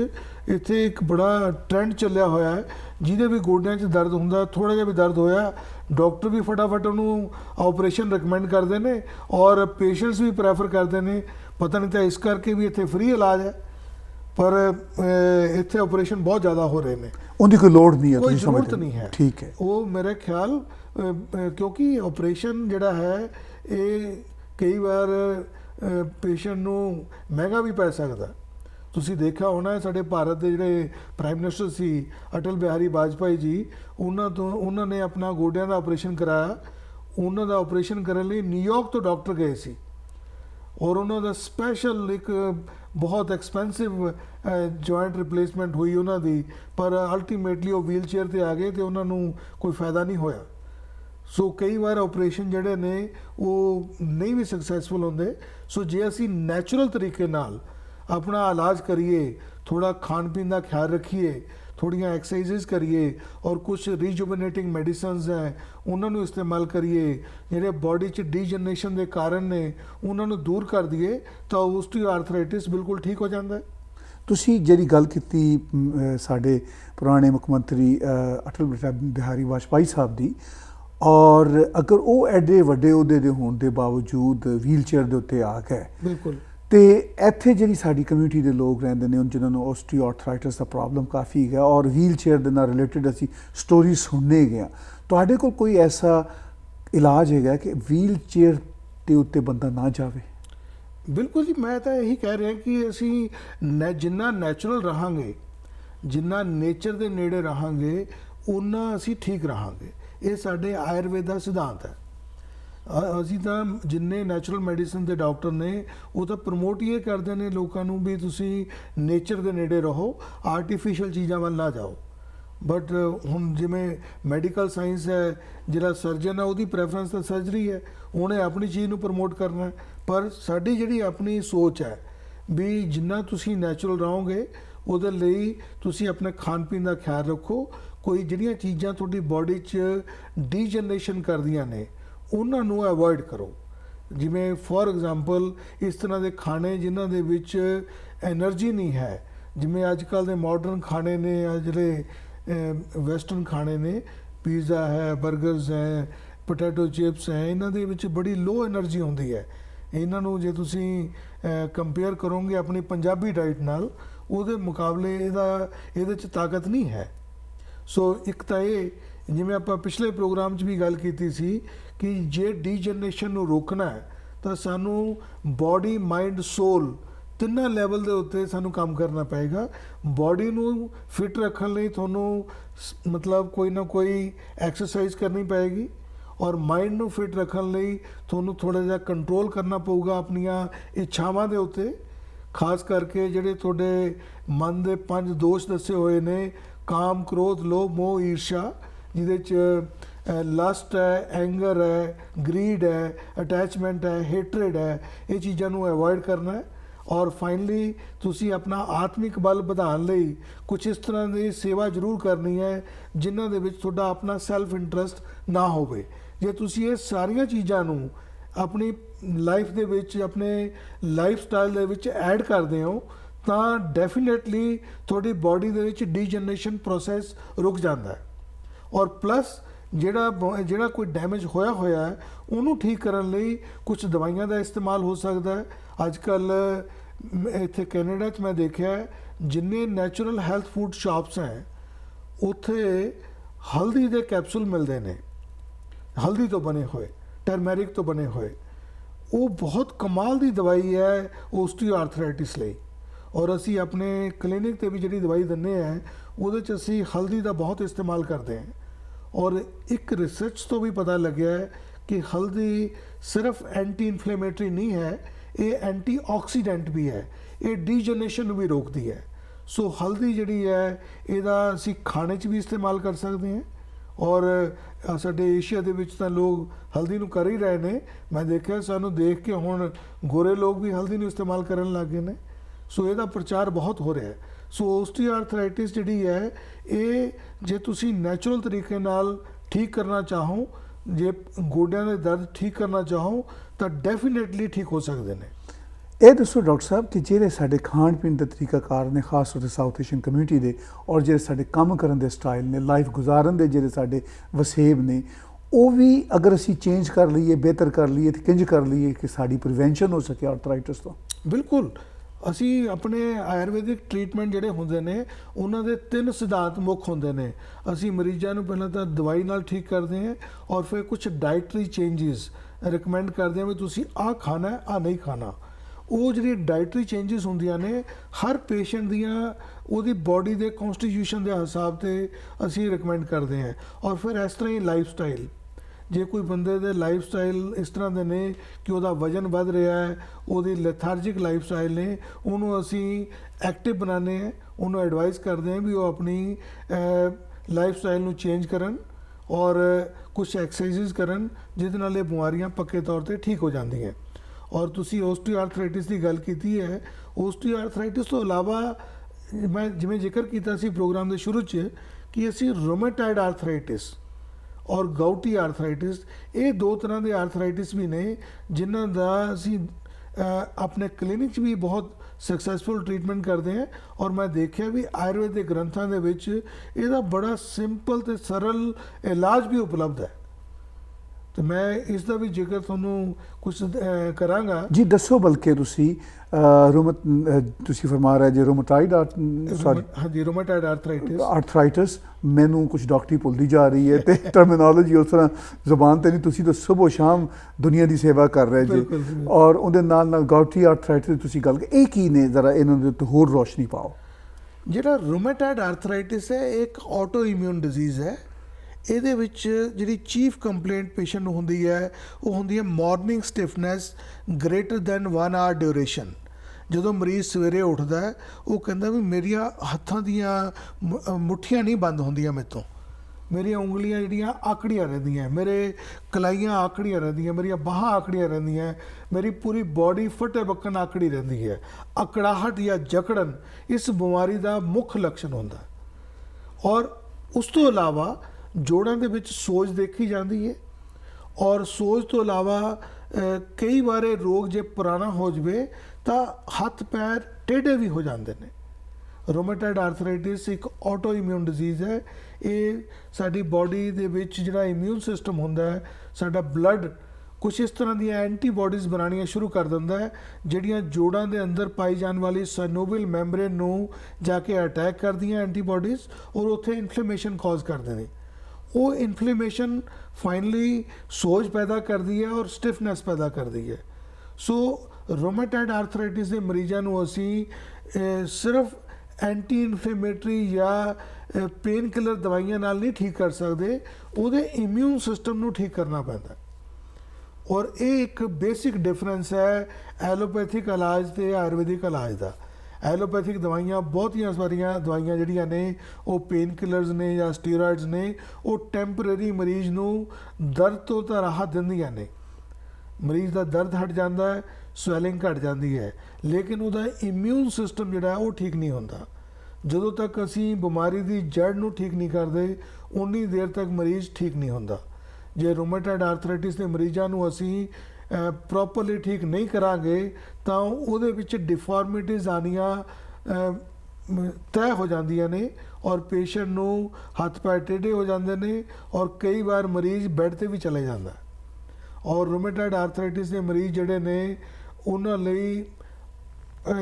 ਇੱਥੇ ਇੱਕ ਬੜਾ ਟ੍ਰੈਂਡ ਚੱਲਿਆ ਹੋਇਆ ਹੈ ਜਿਹਦੇ ਵੀ ਗੋਡਿਆਂ 'ਚ ਦਰਦ ਹੁੰਦਾ ਥੋੜਾ ਜਿਹਾ ਵੀ ਦਰਦ ਹੋਇਆ ਡਾਕਟਰ ਵੀ ਫਟਾਫਟ ਉਹਨੂੰ ਆਪਰੇਸ਼ਨ ਰეკਮੈਂਡ ਕਰਦੇ ਨੇ ਔਰ ਪੇਸ਼ੈਂਟਸ ਵੀ ਪ੍ਰੈਫਰ ਕਰਦੇ ਨੇ ਪਤਾ ਨਹੀਂ ਤਾਂ ਇਸ ਕਰਕੇ ਵੀ ਇੱਥੇ ਫ੍ਰੀ ਇਲਾਜ ਹੈ ਪਰ ਇੱਥੇ ਆਪਰੇਸ਼ਨ ਬਹੁਤ ਜ਼ਿਆਦਾ ਹੋ ਰਹੇ ਨੇ ਉਹਦੀ ਕੋਈ ਲੋੜ ਨਹੀਂ ਹੈ ਤੁਸੀਂ ਸਮਝਦੇ ਕੋਈ ਜ਼ਰੂਰਤ ਨਹੀਂ ਹੈ ਠੀਕ ਹੈ ਉਹ ਮੇਰੇ ਖਿਆਲ ਕਿਉਂਕਿ ਆਪਰੇਸ਼ਨ ਜਿਹੜਾ ਹੈ ਇਹ ਕਈ ਵਾਰ ਪੇਸ਼ੈਂਟ ਨੂੰ ਮਹਿੰਗਾ ਵੀ ਪੈ ਸਕਦਾ ਤੁਸੀਂ ਦੇਖਿਆ ਹੋਣਾ ਸਾਡੇ ਭਾਰਤ ਦੇ ਜਿਹੜੇ ਪ੍ਰਾਈਮ ਮਿਨਿਸਟਰ ਸੀ ਅਟਲ ਬਿਹਾਰੀ ਬਾਜਪਾਈ ਜੀ ਉਹਨਾਂ ਤੋਂ ਉਹਨਾਂ ਨੇ ਆਪਣਾ ਗੋਡਿਆਂ ਦਾ ਆਪਰੇਸ਼ਨ ਕਰਾਇਆ ਉਹਨਾਂ ਦਾ ਆਪਰੇਸ਼ਨ ਕਰਨ ਲਈ ਨਿਊਯਾਰਕ ਤੋਂ ਡਾਕਟਰ ਗਏ ਸੀ ਔਰ ਉਹਨਾਂ ਦਾ ਸਪੈਸ਼ਲ ਇੱਕ ਬਹੁਤ ਐਕਸਪੈਂਸਿਵ ਜੁਆਇੰਟ ਰਿਪਲੇਸਮੈਂਟ ਹੋਈ ਉਹਨਾਂ ਦੀ ਪਰ ਅਲਟੀਮੇਟਲੀ ਉਹ ਵੀਲ ਚੇਅਰ ਤੇ ਆ ਗਏ ਤੇ ਉਹਨਾਂ ਨੂੰ ਕੋਈ ਫਾਇਦਾ ਨਹੀਂ ਹੋਇਆ ਸੋ ਕਈ ਵਾਰ ਆਪਰੇਸ਼ਨ ਜਿਹੜੇ ਨੇ ਉਹ ਨਹੀਂ ਵੀ ਸਕਸੈਸਫੁਲ ਹੁੰਦੇ ਸੋ ਜੇ ਅਸੀਂ ਨੈਚੁਰਲ ਤਰੀਕੇ ਨਾਲ ਆਪਣਾ ਇਲਾਜ ਕਰੀਏ ਥੋੜਾ ਖਾਣ ਪੀਣ ਦਾ ਖਿਆਲ ਰੱਖੀਏ ਥੋੜੀਆਂ ਐਕਸਰਸਾਈਜ਼ ਕਰੀਏ ਔਰ ਕੁਝ ਰੀਜੂਵਨੇਟਿੰਗ ਮੈਡੀਸਿਨਸ ਹੈ ਉਹਨਾਂ ਨੂੰ ਇਸਤੇਮਾਲ ਕਰੀਏ ਜਿਹੜੇ ਬਾਡੀ 'ਚ ਡੀਜਨਰੇਸ਼ਨ ਦੇ ਕਾਰਨ ਨੇ ਉਹਨਾਂ ਨੂੰ ਦੂਰ ਕਰ ਦਈਏ ਤਾਂ ਆਰਥਰਾਈਟਿਸ ਬਿਲਕੁਲ ਠੀਕ ਹੋ ਜਾਂਦਾ ਤੁਸੀਂ ਜਿਹੜੀ ਗੱਲ ਕੀਤੀ ਸਾਡੇ ਪੁਰਾਣੇ ਮੁੱਖ ਮੰਤਰੀ ਅਟਲ ਬਿਹਾਰੀ ਵਾਜਪਾਈ ਸਾਹਿਬ ਦੀ ਔਰ ਅਗਰ ਉਹ ਐਡੇ ਵੱਡੇ ਉਹਦੇ ਦੇ ਹੋਣ ਦੇ ਬਾਵਜੂਦ ਵੀਲਚੇਅਰ ਦੇ ਉੱਤੇ ਆ ਗਏ ਬਿਲਕੁਲ ਤੇ ਇੱਥੇ ਜਿਹੜੀ ਸਾਡੀ ਕਮਿਊਨਿਟੀ ਦੇ ਲੋਕ ਰਹਿੰਦੇ ਨੇ ਉਹਨਾਂ ਨੂੰ ਆਸਟੀਓਆਰਥਰਾਈਟਿਸ ਦਾ ਪ੍ਰੋਬਲਮ ਕਾਫੀ ਹੈ ਔਰ ਵੀਲਚੇਅਰ ਦੇ ਨਾਲ ਰਿਲੇਟਡ ਅਸੀਂ ਸਟੋਰੀ ਸੁਣਨੇ ਗਿਆ ਤੁਹਾਡੇ ਕੋਲ ਕੋਈ ਐਸਾ ਇਲਾਜ ਹੈਗਾ ਕਿ ਵੀਲਚੇਅਰ ਦੇ ਉੱਤੇ ਬੰਦਾ ਨਾ ਜਾਵੇ ਬਿਲਕੁਲ ਜੀ ਮੈਂ ਤਾਂ ਇਹੀ ਕਹਿ ਰਿਹਾ ਕਿ ਅਸੀਂ ਜਿੰਨਾ ਨੈਚੁਰਲ ਰਹਾਂਗੇ ਜਿੰਨਾ ਨੇਚਰ ਦੇ ਨੇੜੇ ਰਹਾਂਗੇ ਉਨਾ ਅਸੀਂ ਠੀਕ ਰਹਾਂਗੇ ਇਹ ਸਾਡੇ ਆਯੁਰਵੇਦਾ ਸਿਧਾਂਤ ਹੈ ਅਸੀਂ ਤਾਂ ਜਿੰਨੇ ਨੈਚੁਰਲ ਮੈਡੀਸਨ ਦੇ ਡਾਕਟਰ ਨੇ ਉਹ ਤਾਂ ਪ੍ਰਮੋਟ ਹੀ ਕਰਦੇ ਨੇ ਲੋਕਾਂ ਨੂੰ ਵੀ ਤੁਸੀਂ ਨੇਚਰ ਦੇ ਨੇੜੇ ਰਹੋ ਆਰਟੀਫੀਸ਼ੀਅਲ ਚੀਜ਼ਾਂ ਵੱਲ ਨਾ ਜਾਓ ਬਟ ਹੁਣ ਜਿਵੇਂ ਮੈਡੀਕਲ ਸਾਇੰਸ ਹੈ ਜਿਹੜਾ ਸਰਜਨ ਹੈ ਉਹਦੀ ਪ੍ਰੈਫਰੈਂਸ ਤਾਂ ਸਰਜਰੀ ਹੈ ਉਹਨੇ ਆਪਣੀ ਚੀਜ਼ ਨੂੰ ਪ੍ਰਮੋਟ ਕਰਨਾ ਪਰ ਸਾਡੀ ਜਿਹੜੀ ਆਪਣੀ ਸੋਚ ਹੈ ਵੀ ਜਿੰਨਾ ਤੁਸੀਂ ਨੇਚਰਲ ਰਹੋਗੇ ਉਹਦੇ ਲਈ ਤੁਸੀਂ ਆਪਣੇ ਖਾਣ ਪੀਣ ਦਾ ਖਿਆਲ ਰੱਖੋ ਕੋਈ ਜਿਹੜੀਆਂ ਚੀਜ਼ਾਂ ਤੁਹਾਡੀ ਬਾਡੀ 'ਚ ਡੀਜਨਰੇਸ਼ਨ ਕਰਦੀਆਂ ਨੇ ਉਹਨਾਂ ਨੂੰ ਅਵੋਇਡ ਕਰੋ ਜਿਵੇਂ ਫੋਰ ਐਗਜ਼ਾਮਪਲ ਇਸ ਤਰ੍ਹਾਂ ਦੇ ਖਾਣੇ ਜਿਨ੍ਹਾਂ ਦੇ ਵਿੱਚ એનર્ਜੀ ਨਹੀਂ ਹੈ ਜਿਵੇਂ ਅੱਜ ਕੱਲ ਦੇ ਮਾਡਰਨ ਖਾਣੇ ਨੇ ਆ ਜਿਹੜੇ ਵੈਸਟਰਨ ਖਾਣੇ ਨੇ ਪੀਜ਼ਾ ਹੈ 버ਗਰਸ ਹੈ ਪੋਟੈਟੋ ਚਿਪਸ ਹੈ ਇਹਨਾਂ ਦੇ ਵਿੱਚ ਬੜੀ ਲੋ એનર્ਜੀ ਹੁੰਦੀ ਹੈ ਇਹਨਾਂ ਨੂੰ ਜੇ ਤੁਸੀਂ ਕੰਪੇਅਰ ਕਰੋਗੇ ਆਪਣੀ ਪੰਜਾਬੀ ਡਾਈਟ ਨਾਲ ਉਹਦੇ ਮੁਕਾਬਲੇ ਇਹਦਾ ਇਹਦੇ ਚ ਤਾਕਤ ਨਹੀਂ ਹੈ ਸੋ ਇੱਕ ਤਾਂ ਇਹ ਜਿਵੇਂ ਆਪਾਂ ਪਿਛਲੇ ਪ੍ਰੋਗਰਾਮ 'ਚ ਵੀ ਗੱਲ ਕੀਤੀ ਸੀ ਕਿ ਜੇ ਡੀਜਨਰੇਸ਼ਨ ਨੂੰ ਰੋਕਣਾ ਹੈ ਤਾਂ ਸਾਨੂੰ ਬਾਡੀ ਮਾਈਂਡ ਸੋਲ ਤਿੰਨਾਂ ਲੈਵਲ ਦੇ ਉੱਤੇ ਸਾਨੂੰ ਕੰਮ ਕਰਨਾ ਪਏਗਾ ਬਾਡੀ ਨੂੰ ਫਿਟ ਰੱਖਣ ਲਈ ਤੁਹਾਨੂੰ ਮਤਲਬ ਕੋਈ ਨਾ ਕੋਈ ਐਕਸਰਸਾਈਜ਼ ਕਰਨੀ ਪਏਗੀ ਔਰ ਮਾਈਂਡ ਨੂੰ ਫਿਟ ਰੱਖਣ ਲਈ ਤੁਹਾਨੂੰ ਥੋੜਾ ਜਿਹਾ ਕੰਟਰੋਲ ਕਰਨਾ ਪਊਗਾ ਆਪਣੀਆਂ ਇੱਛਾਵਾਂ ਦੇ ਉੱਤੇ ਖਾਸ ਕਰਕੇ ਜਿਹੜੇ ਤੁਹਾਡੇ ਮਨ ਦੇ ਪੰਜ ਦੋਸ਼ ਦੱਸੇ ਹੋਏ ਨੇ ਕਾਮ ਕ੍ਰੋਧ ਲੋਭ ਮੋਹ ਈਰਸ਼ਾ ਜਿਹਦੇ ਚ ਲਸਟ ਹੈ ਐਂਗਰ ਹੈ ਗਰੀਡ ਹੈ ਅਟੈਚਮੈਂਟ ਹੈ ਹੇਟਰਡ ਹੈ ਇਹ ਚੀਜ਼ਾਂ ਨੂੰ ਅਵੋਇਡ ਕਰਨਾ ਹੈ ਔਰ ਫਾਈਨਲੀ ਤੁਸੀਂ ਆਪਣਾ ਆਤਮਿਕ ਬਲ ਵਧਾਉਣ ਲਈ ਕੁਝ ਇਸ ਤਰ੍ਹਾਂ ਦੀ ਸੇਵਾ ਜ਼ਰੂਰ ਕਰਨੀ ਹੈ ਜਿਨ੍ਹਾਂ ਦੇ ਵਿੱਚ ਤੁਹਾਡਾ ਆਪਣਾ ਸੈਲਫ ਇੰਟਰਸਟ ਨਾ ਹੋਵੇ ਜੇ ਤੁਸੀਂ ਇਹ ਸਾਰੀਆਂ ਚੀਜ਼ਾਂ ਨੂੰ ਆਪਣੀ ਲਾਈਫ ਦੇ ਵਿੱਚ ਆਪਣੇ ਲਾਈਫ ਸਟਾਈਲ ਦੇ ਵਿੱਚ ਐਡ ਕਰਦੇ ਹੋ ਤਾਂ ਡੈਫੀਨਿਟਲੀ ਤੁਹਾਡੀ ਬਾਡੀ ਦੇ ਵਿੱਚ ਡੀਜਨਰੇਸ਼ਨ ਪ੍ਰੋਸੈਸ ਰੁਕ ਜਾਂਦਾ ਹੈ ਔਰ ਪਲੱਸ ਜਿਹੜਾ ਜਿਹੜਾ ਕੋਈ ਡੈਮੇਜ ਹੋਇਆ ਹੋਇਆ ਹੈ ਉਹਨੂੰ ਠੀਕ ਕਰਨ ਲਈ ਕੁਝ ਦਵਾਈਆਂ ਦਾ ਇਸਤੇਮਾਲ ਹੋ ਸਕਦਾ ਹੈ ਅੱਜ ਕੱਲ ਇੱਥੇ ਕੈਨੇਡਾ 'ਚ ਮੈਂ ਦੇਖਿਆ ਜਿੰਨੇ ਨੈਚੁਰਲ ਹੈਲਥ ਫੂਡ ਸ਼ਾਪਸ ਹੈ ਉੱਥੇ ਹਲਦੀ ਦੇ ਕੈਪਸੂਲ ਮਿਲਦੇ ਨੇ ਹਲਦੀ ਤੋਂ ਬਣੇ ਹੋਏ ਟਰਮੈਰਿਕ ਤੋਂ ਬਣੇ ਹੋਏ ਉਹ ਬਹੁਤ ਕਮਾਲ ਦੀ ਦਵਾਈ ਹੈ ਆਰਥਰਾਈਟਿਸ ਲਈ ਔਰ ਅਸੀਂ ਆਪਣੇ ਕਲੀਨਿਕ ਤੇ ਵੀ ਜਿਹੜੀ ਦਵਾਈ ਦਿੰਨੇ ਆ ਉਹਦੇ ਚ ਅਸੀਂ ਹਲਦੀ ਦਾ ਬਹੁਤ ਇਸਤੇਮਾਲ ਕਰਦੇ ਆ ਔਰ ਇੱਕ ਰਿਸਰਚ ਤੋਂ ਵੀ ਪਤਾ ਲੱਗਿਆ ਹੈ ਕਿ ਹਲਦੀ ਸਿਰਫ ਐਂਟੀ ਇਨਫਲੇਮੇਟਰੀ ਨਹੀਂ ਹੈ ਇਹ ਐਂਟੀ ਆਕਸੀਡੈਂਟ ਵੀ ਹੈ ਇਹ ਡੀਜਨਰੇਸ਼ਨ ਨੂੰ ਵੀ ਰੋਕਦੀ ਹੈ ਸੋ ਹਲਦੀ ਜਿਹੜੀ ਹੈ ਇਹਦਾ ਅਸੀਂ ਖਾਣੇ 'ਚ ਵੀ ਇਸਤੇਮਾਲ ਕਰ ਸਕਦੇ ਹਾਂ ਔਰ ਸਾਡੇ ਏਸ਼ੀਆ ਦੇ ਵਿੱਚ ਤਾਂ ਲੋਕ ਹਲਦੀ ਨੂੰ ਕਰ ਹੀ ਰਹੇ ਨੇ ਮੈਂ ਦੇਖਿਆ ਸਾਨੂੰ ਦੇਖ ਕੇ ਹੁਣ ਗੋਰੇ ਲੋਕ ਵੀ ਹਲਦੀ ਨੂੰ ਇਸਤੇਮਾਲ ਕਰਨ ਲੱਗੇ ਨੇ ਸੋ ਇਹਦਾ ਪ੍ਰਚਾਰ ਬਹੁਤ ਹੋ ਰਿਹਾ ਹੈ ਸੋ ਆਰਥਰਾਈਟਿਸ ਜਿਹੜੀ ਹੈ ਇਹ ਜੇ ਤੁਸੀਂ ਨੇਚਰਲ ਤਰੀਕੇ ਨਾਲ ਠੀਕ ਕਰਨਾ ਚਾਹੋ ਜੇ ਗੋਡਿਆਂ ਦੇ ਦਰਦ ਠੀਕ ਕਰਨਾ ਚਾਹੋ ਤਾਂ ਡੈਫੀਨਿਟਲੀ ਠੀਕ ਹੋ ਸਕਦੇ ਨੇ ਇਹ ਦੱਸੋ ਡਾਕਟਰ ਸਾਹਿਬ ਕਿ ਜਿਹੜੇ ਸਾਡੇ ਖਾਣ ਪੀਣ ਦਾ ਕਾਰਨ ਨੇ ਖਾਸ ਤੌਰ ਤੇ ਸਾਊਥ ਏਸ਼ੀਅਨ ਕਮਿਊਨਿਟੀ ਦੇ ਔਰ ਜਿਹੜੇ ਸਾਡੇ ਕੰਮ ਕਰਨ ਦੇ ਸਟਾਈਲ ਨੇ ਲਾਈਫ ਗੁਜ਼ਾਰਨ ਦੇ ਜਿਹੜੇ ਸਾਡੇ ਵਸੇਬ ਨੇ ਉਹ ਵੀ ਅਗਰ ਅਸੀਂ ਚੇਂਜ ਕਰ ਲਈਏ ਬਿਹਤਰ ਕਰ ਲਈਏ ਤੇ ਕਿੰਜ ਕਰ ਲਈਏ ਕਿ ਸਾਡੀ ਪ੍ਰੀਵੈਂਸ਼ਨ ਹੋ ਸਕੇ ਆਰਥਰਾਈਟਿਸ ਤੋਂ ਬਿਲਕੁਲ ਅਸੀਂ ਆਪਣੇ ਆਯੁਰਵੈਦਿਕ ਟ੍ਰੀਟਮੈਂਟ ਜਿਹੜੇ ਹੁੰਦੇ ਨੇ ਉਹਨਾਂ ਦੇ ਤਿੰਨ ਸਿਧਾਂਤ ਮੁੱਖ ਹੁੰਦੇ ਨੇ ਅਸੀਂ ਮਰੀਜ਼ਾਂ ਨੂੰ ਪਹਿਲਾਂ ਤਾਂ ਦਵਾਈ ਨਾਲ ਠੀਕ ਕਰਦੇ ਹਾਂ ਔਰ ਫਿਰ ਕੁਝ ਡਾਈਟਰੀ ਚੇਂजेस ਰეკਮੈਂਡ ਕਰਦੇ ਹਾਂ ਵੀ ਤੁਸੀਂ ਆਹ ਖਾਣਾ ਹੈ ਆਹ ਨਹੀਂ ਖਾਣਾ ਉਹ ਜਿਹੜੀ ਡਾਈਟਰੀ ਚੇਂजेस ਹੁੰਦੀਆਂ ਨੇ ਹਰ ਪੇਸ਼ੈਂਟ ਦੀਆਂ ਉਹਦੀ ਬਾਡੀ ਦੇ ਕਨਸਟੀਟਿਊਸ਼ਨ ਦੇ ਹਿਸਾਬ ਤੇ ਅਸੀਂ ਰეკਮੈਂਡ ਕਰਦੇ ਹਾਂ ਔਰ ਫਿਰ ਇਸ ਤਰ੍ਹਾਂ ਹੀ ਲਾਈਫ ਸਟਾਈਲ ਜੇ ਕੋਈ ਬੰਦੇ ਦੇ ਲਾਈਫ ਸਟਾਈਲ ਇਸ ਤਰ੍ਹਾਂ ਦੇ ਨੇ ਕਿ ਉਹਦਾ ਵਜਨ ਵੱਧ ਰਿਹਾ ਹੈ ਉਹਦੀ ਲੈਥਾਰਜਿਕ ਲਾਈਫ ਸਟਾਈਲ ਨੇ ਉਹਨੂੰ ਅਸੀਂ ਐਕਟਿਵ ਬਣਾਉਣੇ ਹੈ ਉਹਨੂੰ ਐਡਵਾਈਸ ਕਰਦੇ ਹਾਂ ਵੀ ਉਹ ਆਪਣੀ ਲਾਈਫ ਸਟਾਈਲ ਨੂੰ ਚੇਂਜ ਕਰਨ ਔਰ ਕੁਝ ਐਕਸਰਸਾਈਜ਼ ਕਰਨ ਜਿਸ ਨਾਲ ਇਹ ਬਿਮਾਰੀਆਂ ਪੱਕੇ ਤੌਰ ਤੇ ਠੀਕ ਹੋ ਜਾਂਦੀਆਂ ਔਰ ਤੁਸੀਂ ਓਸਟੀਓਆਰਥਰਾਈਟਿਸ ਦੀ ਗੱਲ ਕੀਤੀ ਹੈ ਓਸਟੀਓਆਰਥਰਾਈਟਿਸ ਤੋਂ ਇਲਾਵਾ ਮੈਂ ਜਿਵੇਂ ਜ਼ਿਕਰ ਕੀਤਾ ਸੀ ਪ੍ਰੋਗਰਾਮ ਦੇ ਸ਼ੁਰੂ 'ਚ ਕਿ ਅਸੀਂ ਰੋਮੇਟਾਇਡ ਆਰਥਰਾਈਟਿਸ ਔਰ ਗਾਊਟੀ ਆਰਥਰਾਈਟਿਸ ਇਹ ਦੋ ਤਰ੍ਹਾਂ ਦੇ ਆਰਥਰਾਈਟਿਸ ਵੀ ਨੇ ਜਿਨ੍ਹਾਂ ਦਾ ਅਸੀਂ ਆਪਣੇ ਕਲੀਨਿਕ 'ਚ ਵੀ ਬਹੁਤ ਸਕਸੈਸਫੁਲ ਟ੍ਰੀਟਮੈਂਟ ਕਰਦੇ ਆ ਔਰ ਮੈਂ ਦੇਖਿਆ ਵੀ ਆਯੁਰਵੇਦਿਕ ਗ੍ਰੰਥਾਂ ਦੇ ਵਿੱਚ ਇਹਦਾ ਬੜਾ ਸਿੰਪਲ ਤੇ ਸਰਲ ਇਲਾਜ ਵੀ ਉਪਲਬਧ ਹੈ ਤੇ ਮੈਂ ਇਸ ਦਾ ਵੀ ਜ਼ਿਕਰ ਤੁਹਾਨੂੰ ਕੁਝ ਕਰਾਂਗਾ ਜੀ ਦੱਸੋ ਬਲਕਿ ਤੁਸੀਂ ਰੋਮਟ ਤੁਸੀਂ ਫਰਮਾ ਰਹੇ ਜੇ ਰੋਮਟਾਇਡ ਸੌਰੀ ਹਾਂ ਜੀ ਰੋਮਟਾਇਡ ਆਰਥਰਾਈਟਿਸ ਆਰਥਰਾਈਟਿਸ ਮੈਨੂੰ ਕੁਝ ਡਾਕਟਰੀ ਭੁੱਲਦੀ ਜਾ ਰਹੀ ਹੈ ਤੇ ਟਰਮੀਨੋਲੋਜੀ ਉਸ ਤਰ੍ਹਾਂ ਜ਼ੁਬਾਨ ਤੇ ਨਹੀਂ ਤੁਸੀਂ ਤਾਂ ਸਵੇਰ ਸ਼ਾਮ ਦੁਨੀਆ ਦੀ ਸੇਵਾ ਕਰ ਰਹੇ ਜੀ ਔਰ ਉਹਦੇ ਨਾਲ ਨਾਲ ਗਾਉਟੀ ਆਰਥਰਾਈਟਿਸ ਤੁਸੀਂ ਗੱਲ ਇਹ ਕੀ ਨੇ ਜ਼ਰਾ ਇਹਨਾਂ ਦੇ ਉੱਤੇ ਹੋਰ ਰੋਸ਼ਨੀ ਪਾਓ ਜਿਹੜਾ ਰੋਮਟਾਇਡ ਆਰਥਰਾਈਟਿਸ ਹੈ ਇੱਕ ਆਟੋ ਇਮਿਊਨ ਡਿਜ਼ੀਜ਼ ਹੈ ਇਹਦੇ ਵਿੱਚ ਜਿਹੜੀ ਚੀਫ ਕੰਪਲੇਂਟ ਪੇਸ਼ੈਂਟ ਨੂੰ ਹੁੰਦੀ ਹੈ ਉਹ ਹੁੰਦੀ ਹੈ morning stiffness greater than 1 hour duration ਜਦੋਂ ਮਰੀਜ਼ ਸਵੇਰੇ ਉੱਠਦਾ ਹੈ ਉਹ ਕਹਿੰਦਾ ਵੀ ਮੇਰੀਆਂ ਹੱਥਾਂ ਦੀਆਂ ਮੁੱਠੀਆਂ ਨਹੀਂ ਬੰਦ ਹੁੰਦੀਆਂ ਮੇਤੋਂ ਮੇਰੀਆਂ ਉਂਗਲੀਆਂ ਜਿਹੜੀਆਂ ਆਕੜੀਆਂ ਰਹਿੰਦੀਆਂ ਮੇਰੇ ਕਲਾਈਆਂ ਆਕੜੀਆਂ ਰਹਿੰਦੀਆਂ ਮੇਰੀਆਂ ਬਾਹਾਂ ਆਕੜੀਆਂ ਰਹਿੰਦੀਆਂ ਮੇਰੀ ਪੂਰੀ ਬਾਡੀ ਫਟੇ ਬੱਕਨ ਆਕੜੀ ਰਹਿੰਦੀ ਹੈ ਅਕੜਾਹਟ ਜਾਂ ਜਕੜਨ ਇਸ ਬਿਮਾਰੀ ਦਾ ਮੁੱਖ ਲੱਛਣ ਹੁੰਦਾ ਔਰ ਉਸ ਤੋਂ ਇਲਾਵਾ ਜੋੜਾਂ ਦੇ ਵਿੱਚ ਸੋਜ ਦੇਖੀ ਜਾਂਦੀ ਹੈ ਔਰ ਸੋਜ ਤੋਂ ਇਲਾਵਾ ਕਈ ਵਾਰੇ ਰੋਗ ਜੇ ਪੁਰਾਣਾ ਹੋ ਜਵੇ ਤਾਂ ਹੱਥ ਪੈਰ ਟੇਢੇ ਵੀ ਹੋ ਜਾਂਦੇ ਨੇ ਰੋਮੇਟਾਇਡ ਆਰਥਰਾਈਟਿਸ ਇੱਕ ਆਟੋ ਇਮਿਊਨ ਡਿਜ਼ੀਜ਼ ਹੈ ਇਹ ਸਾਡੀ ਬਾਡੀ ਦੇ ਵਿੱਚ ਜਿਹੜਾ ਇਮਿਊਨ ਸਿਸਟਮ ਹੁੰਦਾ ਹੈ ਸਾਡਾ ਬਲੱਡ ਕੁਝ ਇਸ ਤਰ੍ਹਾਂ ਦੀਆਂ ਐਂਟੀਬਾਡੀਜ਼ ਬਣਾਉਣੀਆਂ ਸ਼ੁਰੂ ਕਰ ਦਿੰਦਾ ਹੈ ਜਿਹੜੀਆਂ ਜੋੜਾਂ ਦੇ ਅੰਦਰ ਪਾਈ ਜਾਣ ਵਾਲੀ ਸੈਨੋਬਲ ਮੈਂਬਰੇਨ ਨੂੰ ਜਾ ਕੇ ਅਟੈਕ ਕਰਦੀਆਂ ਐਂਟੀਬਾਡੀਜ਼ ਔਰ ਉੱਥੇ ਇਨਫਲੇਮੇਸ਼ਨ ਕਾਜ਼ ਕਰਦੇ ਨੇ ਉਹ ਇਨਫਲੇਮੇਸ਼ਨ ਫਾਈਨਲੀ ਸੋਜ ਪੈਦਾ ਕਰਦੀ ਹੈ ਔਰ ਸਟਿਫਨੈਸ ਪੈਦਾ ਕਰਦੀ ਹੈ ਸੋ ਰੋਮੇਟਾਇਡ ਆਰਥਰਾਈਟਿਸ ਦੇ ਮਰੀਜ਼ਾਂ ਨੂੰ ਅਸੀਂ ਸਿਰਫ ਐਂਟੀ ਇਨਫਲੇਮੇਟਰੀ ਜਾਂ ਪੇਨ ਕਿਲਰ ਦਵਾਈਆਂ ਨਾਲ ਨਹੀਂ ਠੀਕ ਕਰ ਸਕਦੇ ਉਹਦੇ ਇਮਿਊਨ ਸਿਸਟਮ ਨੂੰ ਠੀਕ ਕਰਨਾ ਪੈਂਦਾ ਔਰ ਇਹ ਇੱਕ ਬੇਸਿਕ ਡਿਫਰੈਂਸ ਹੈ ਐਲੋਪੈਥਿਕ ਇਲਾਜ ਤੇ ਆਯੁਰਵੈਦਿਕ ਇਲਾਜ ਦਾ ਐਲੋਪੈਥਿਕ ਦਵਾਈਆਂ ਬਹੁਤੀਆਂ ਸਾਰੀਆਂ ਦਵਾਈਆਂ ਜਿਹੜੀਆਂ ਨੇ ਉਹ ਪੇਨ ਕਿਲਰਸ ਨੇ ਜਾਂ ਸਟੀਰੋਇਡਸ ਨੇ ਉਹ ਟੈਂਪਰੇਰੀ ਮਰੀਜ਼ ਨੂੰ ਦਰਦ ਤੋਂ ਤਾਂ ਰਾਹਤ ਦਿੰਦੀਆਂ ਨੇ ਮਰੀਜ਼ ਦਾ ਦਰਦ ਹਟ ਜਾਂਦਾ ਹੈ ਸਵੈਲਿੰਗ ਘਟ ਜਾਂਦੀ ਹੈ ਲੇਕਿਨ ਉਹਦਾ ਇਮਿਊਨ ਸਿਸਟਮ ਜਿਹੜਾ ਉਹ ਠੀਕ ਨਹੀਂ ਹੁੰਦਾ ਜਦੋਂ ਤੱਕ ਅਸੀਂ ਬਿਮਾਰੀ ਦੀ ਜੜ ਨੂੰ ਠੀਕ ਨਹੀਂ ਕਰਦੇ ਉਨੀ ਦੇਰ ਤੱਕ ਮਰੀਜ਼ ਠੀਕ ਨਹੀਂ ਹੁੰਦਾ ਜੇ ਰੋਮੇਟਾਇਡ ਆਰਥਰਾਈਟਿਸ ਦੇ ਮਰੀਜ਼ਾਂ ਨੂੰ ਅਸੀਂ ਪ੍ਰੋਪਰਲੀ ਠੀਕ ਨਹੀਂ ਕਰਾਂਗੇ ਤਾਂ ਉਹਦੇ ਵਿੱਚ ਡਿਫਾਰਮਿਟੀਜ਼ ਆਨੀਆਂ ਤੈ ਹੋ ਜਾਂਦੀਆਂ ਨੇ ਔਰ ਪੇਸ਼ੈਂਟ ਨੂੰ ਹੱਥ ਪੈਰ ਟੇਢੇ ਹੋ ਜਾਂਦੇ ਨੇ ਔਰ ਕਈ ਵਾਰ ਮਰੀਜ਼ ਬੈੱਡ ਤੇ ਵੀ ਚਲੇ ਜਾਂਦਾ ਔਰ ਰੋਮੇਟਾਇਡ ਆਰਥਰਾਈਟਿਸ ਦੇ ਮਰੀਜ਼ ਜਿਹੜੇ ਨੇ ਉਹਨਾਂ ਲਈ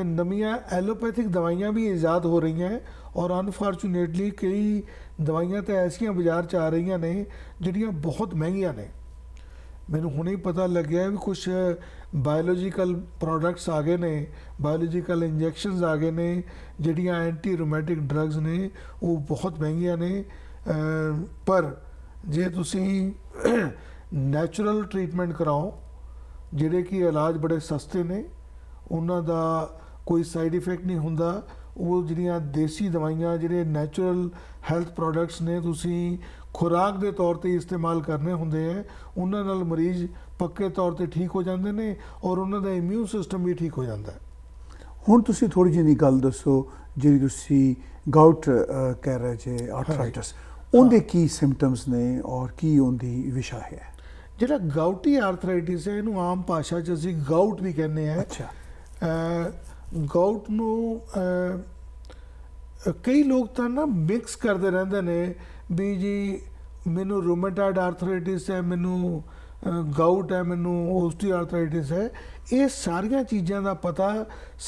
ਨਵੀਆਂ ਐਲੋਪੈਥਿਕ ਦਵਾਈਆਂ ਵੀ ਇਜਾਦ ਹੋ ਰਹੀਆਂ ਹੈ ਔਰ ਅਨਫੋਰਚੂਨੇਟਲੀ ਕਈ ਦਵਾਈਆਂ ਤਾਂ ਐਸੀਆਂ ਬਾਜ਼ਾਰ 'ਚ ਆ ਰਹੀਆਂ ਨੇ ਜਿਹੜੀਆਂ ਬਹੁਤ ਮਹਿੰਗੀਆਂ ਨੇ ਮੈਨੂੰ ਹੁਣੇ ਪਤਾ ਲੱਗਿਆ ਵੀ ਕੁਝ ਬਾਇਓਲੋਜੀਕਲ ਪ੍ਰੋਡਕਟਸ ਆ ਗਏ ਨੇ ਬਾਇਓਲੋਜੀਕਲ ਇੰਜੈਕਸ਼ਨਸ ਆ ਗਏ ਨੇ ਜਿਹੜੀਆਂ ਐਂਟੀ ਰੋਮੈਟਿਕ ਡਰੱਗਸ ਨੇ ਉਹ ਬਹੁਤ ਮਹਿੰਗੀਆਂ ਨੇ ਪਰ ਜੇ ਤੁਸੀਂ ਨੈਚੁਰਲ ਟ੍ਰੀਟਮੈਂਟ ਕਰਾਓ ਜਿਹੜੇ ਕਿ ਇਲਾਜ ਬੜੇ ਸਸਤੇ ਨੇ ਉਹਨਾਂ ਦਾ ਕੋਈ ਸਾਈਡ ਇਫੈਕਟ ਨਹੀਂ ਹੁੰਦਾ ਉਹ ਜਿਹੜੀਆਂ ਦੇਸੀ ਦਵਾਈਆਂ ਜਿਹੜੇ ਨੈਚੁਰਲ ਹੈਲਥ ਪ੍ਰੋਡਕਟਸ ਨੇ ਤੁਸੀਂ ਖੁਰਾਕ ਦੇ ਤੌਰ ਤੇ ਇਸਤੇਮਾਲ ਕਰਨੇ ਹੁੰਦੇ ਆ ਉਹਨਾਂ ਨਾਲ ਮਰੀਜ਼ ਪੱਕੇ ਤੌਰ ਤੇ ਠੀਕ ਹੋ ਜਾਂਦੇ ਨੇ ਔਰ ਉਹਨਾਂ ਦਾ ਇਮਿਊਨ ਸਿਸਟਮ ਵੀ ਠੀਕ ਹੋ ਜਾਂਦਾ ਹੈ ਹੁਣ ਤੁਸੀਂ ਥੋੜੀ ਜਿਹੀ ਗੱਲ ਦੱਸੋ ਜਿਹੜੀ ਤੁਸੀਂ ਗਾਊਟ ਕਹਿ ਰਹੇ ਜੇ ਆਰਥਰਾਈਟਿਸ ਉਹਦੇ ਕੀ ਸਿੰਪਟਮਸ ਨੇ ਔਰ ਕੀ ਉਹਦੀ ਵਿਸ਼ਾ ਹੈ ਜਿਹੜਾ ਗਾਊਟੀ ਆਰਥਰਾਈਟਿਸ ਹੈ ਇਹਨੂੰ ਆਮ ਭਾਸ਼ਾ 'ਚ ਅਸੀਂ ਗਾਊਟ ਵੀ ਕਹਿੰਦੇ ਆ ਅੱਛਾ ਗਾਊਟ ਨੂੰ ਕਈ ਲੋਕ ਤਾਂ ਨਾ ਮਿਕਸ ਕਰਦੇ ਰਹਿੰਦੇ ਨੇ ਵੀ ਜੀ ਮੈਨੂੰ ਰੋਮੇਟਾਇਡ ਆਰਥਰਾਈਟਿਸ ਹੈ ਮੈਨੂੰ ਗਾਊਟ ਹੈ ਮੈਨੂੰ ਆਰਥਰਾਈਟਿਸ ਹੈ ਇਹ ਸਾਰੀਆਂ ਚੀਜ਼ਾਂ ਦਾ ਪਤਾ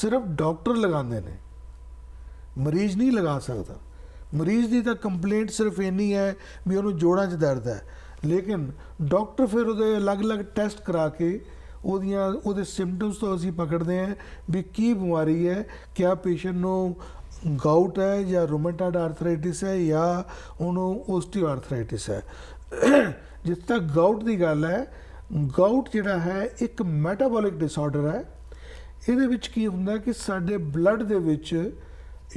ਸਿਰਫ ਡਾਕਟਰ ਲਗਾਉਂਦੇ ਨੇ ਮਰੀਜ਼ ਨਹੀਂ ਲਗਾ ਸਕਦਾ ਮਰੀਜ਼ ਦੀ ਤਾਂ ਕੰਪਲੇਂਟ ਸਿਰਫ ਇੰਨੀ ਹੈ ਵੀ ਉਹਨੂੰ ਜੋੜਾਂ 'ਚ ਦਰਦ ਹੈ ਲੇਕਿਨ ਡਾਕਟਰ ਫਿਰ ਉਹਦੇ ਅਲੱਗ-ਅਲੱਗ ਟੈਸਟ ਕਰਾ ਕੇ ਉਹਦੀਆਂ ਉਹਦੇ ਸਿੰਪਟਮਸ ਤੋਂ ਅਸੀਂ ਪਕੜਦੇ ਹਾਂ ਵੀ ਕੀ ਬਿਮਾਰੀ ਹੈ ਕਿਆ ਪੇਸ਼ੈਂਟ ਨੂੰ ਗਾਊਟ ਹੈ ਜਾਂ ਰੂਮੇਟਾਇਡ ਆਰਥਰਾਈਟਿਸ ਹੈ ਜਾਂ ਉਹਨੂੰ ਆਰਥਰਾਈਟਿਸ ਹੈ ਜਿਸ ਤੱਕ ਗਾਊਟ ਦੀ ਗੱਲ ਹੈ ਗਾਊਟ ਜਿਹੜਾ ਹੈ ਇੱਕ ਮੈਟਾਬੋਲਿਕ ਡਿਸਆਰਡਰ ਹੈ ਇਹਦੇ ਵਿੱਚ ਕੀ ਹੁੰਦਾ ਕਿ ਸਾਡੇ ਬਲੱਡ ਦੇ ਵਿੱਚ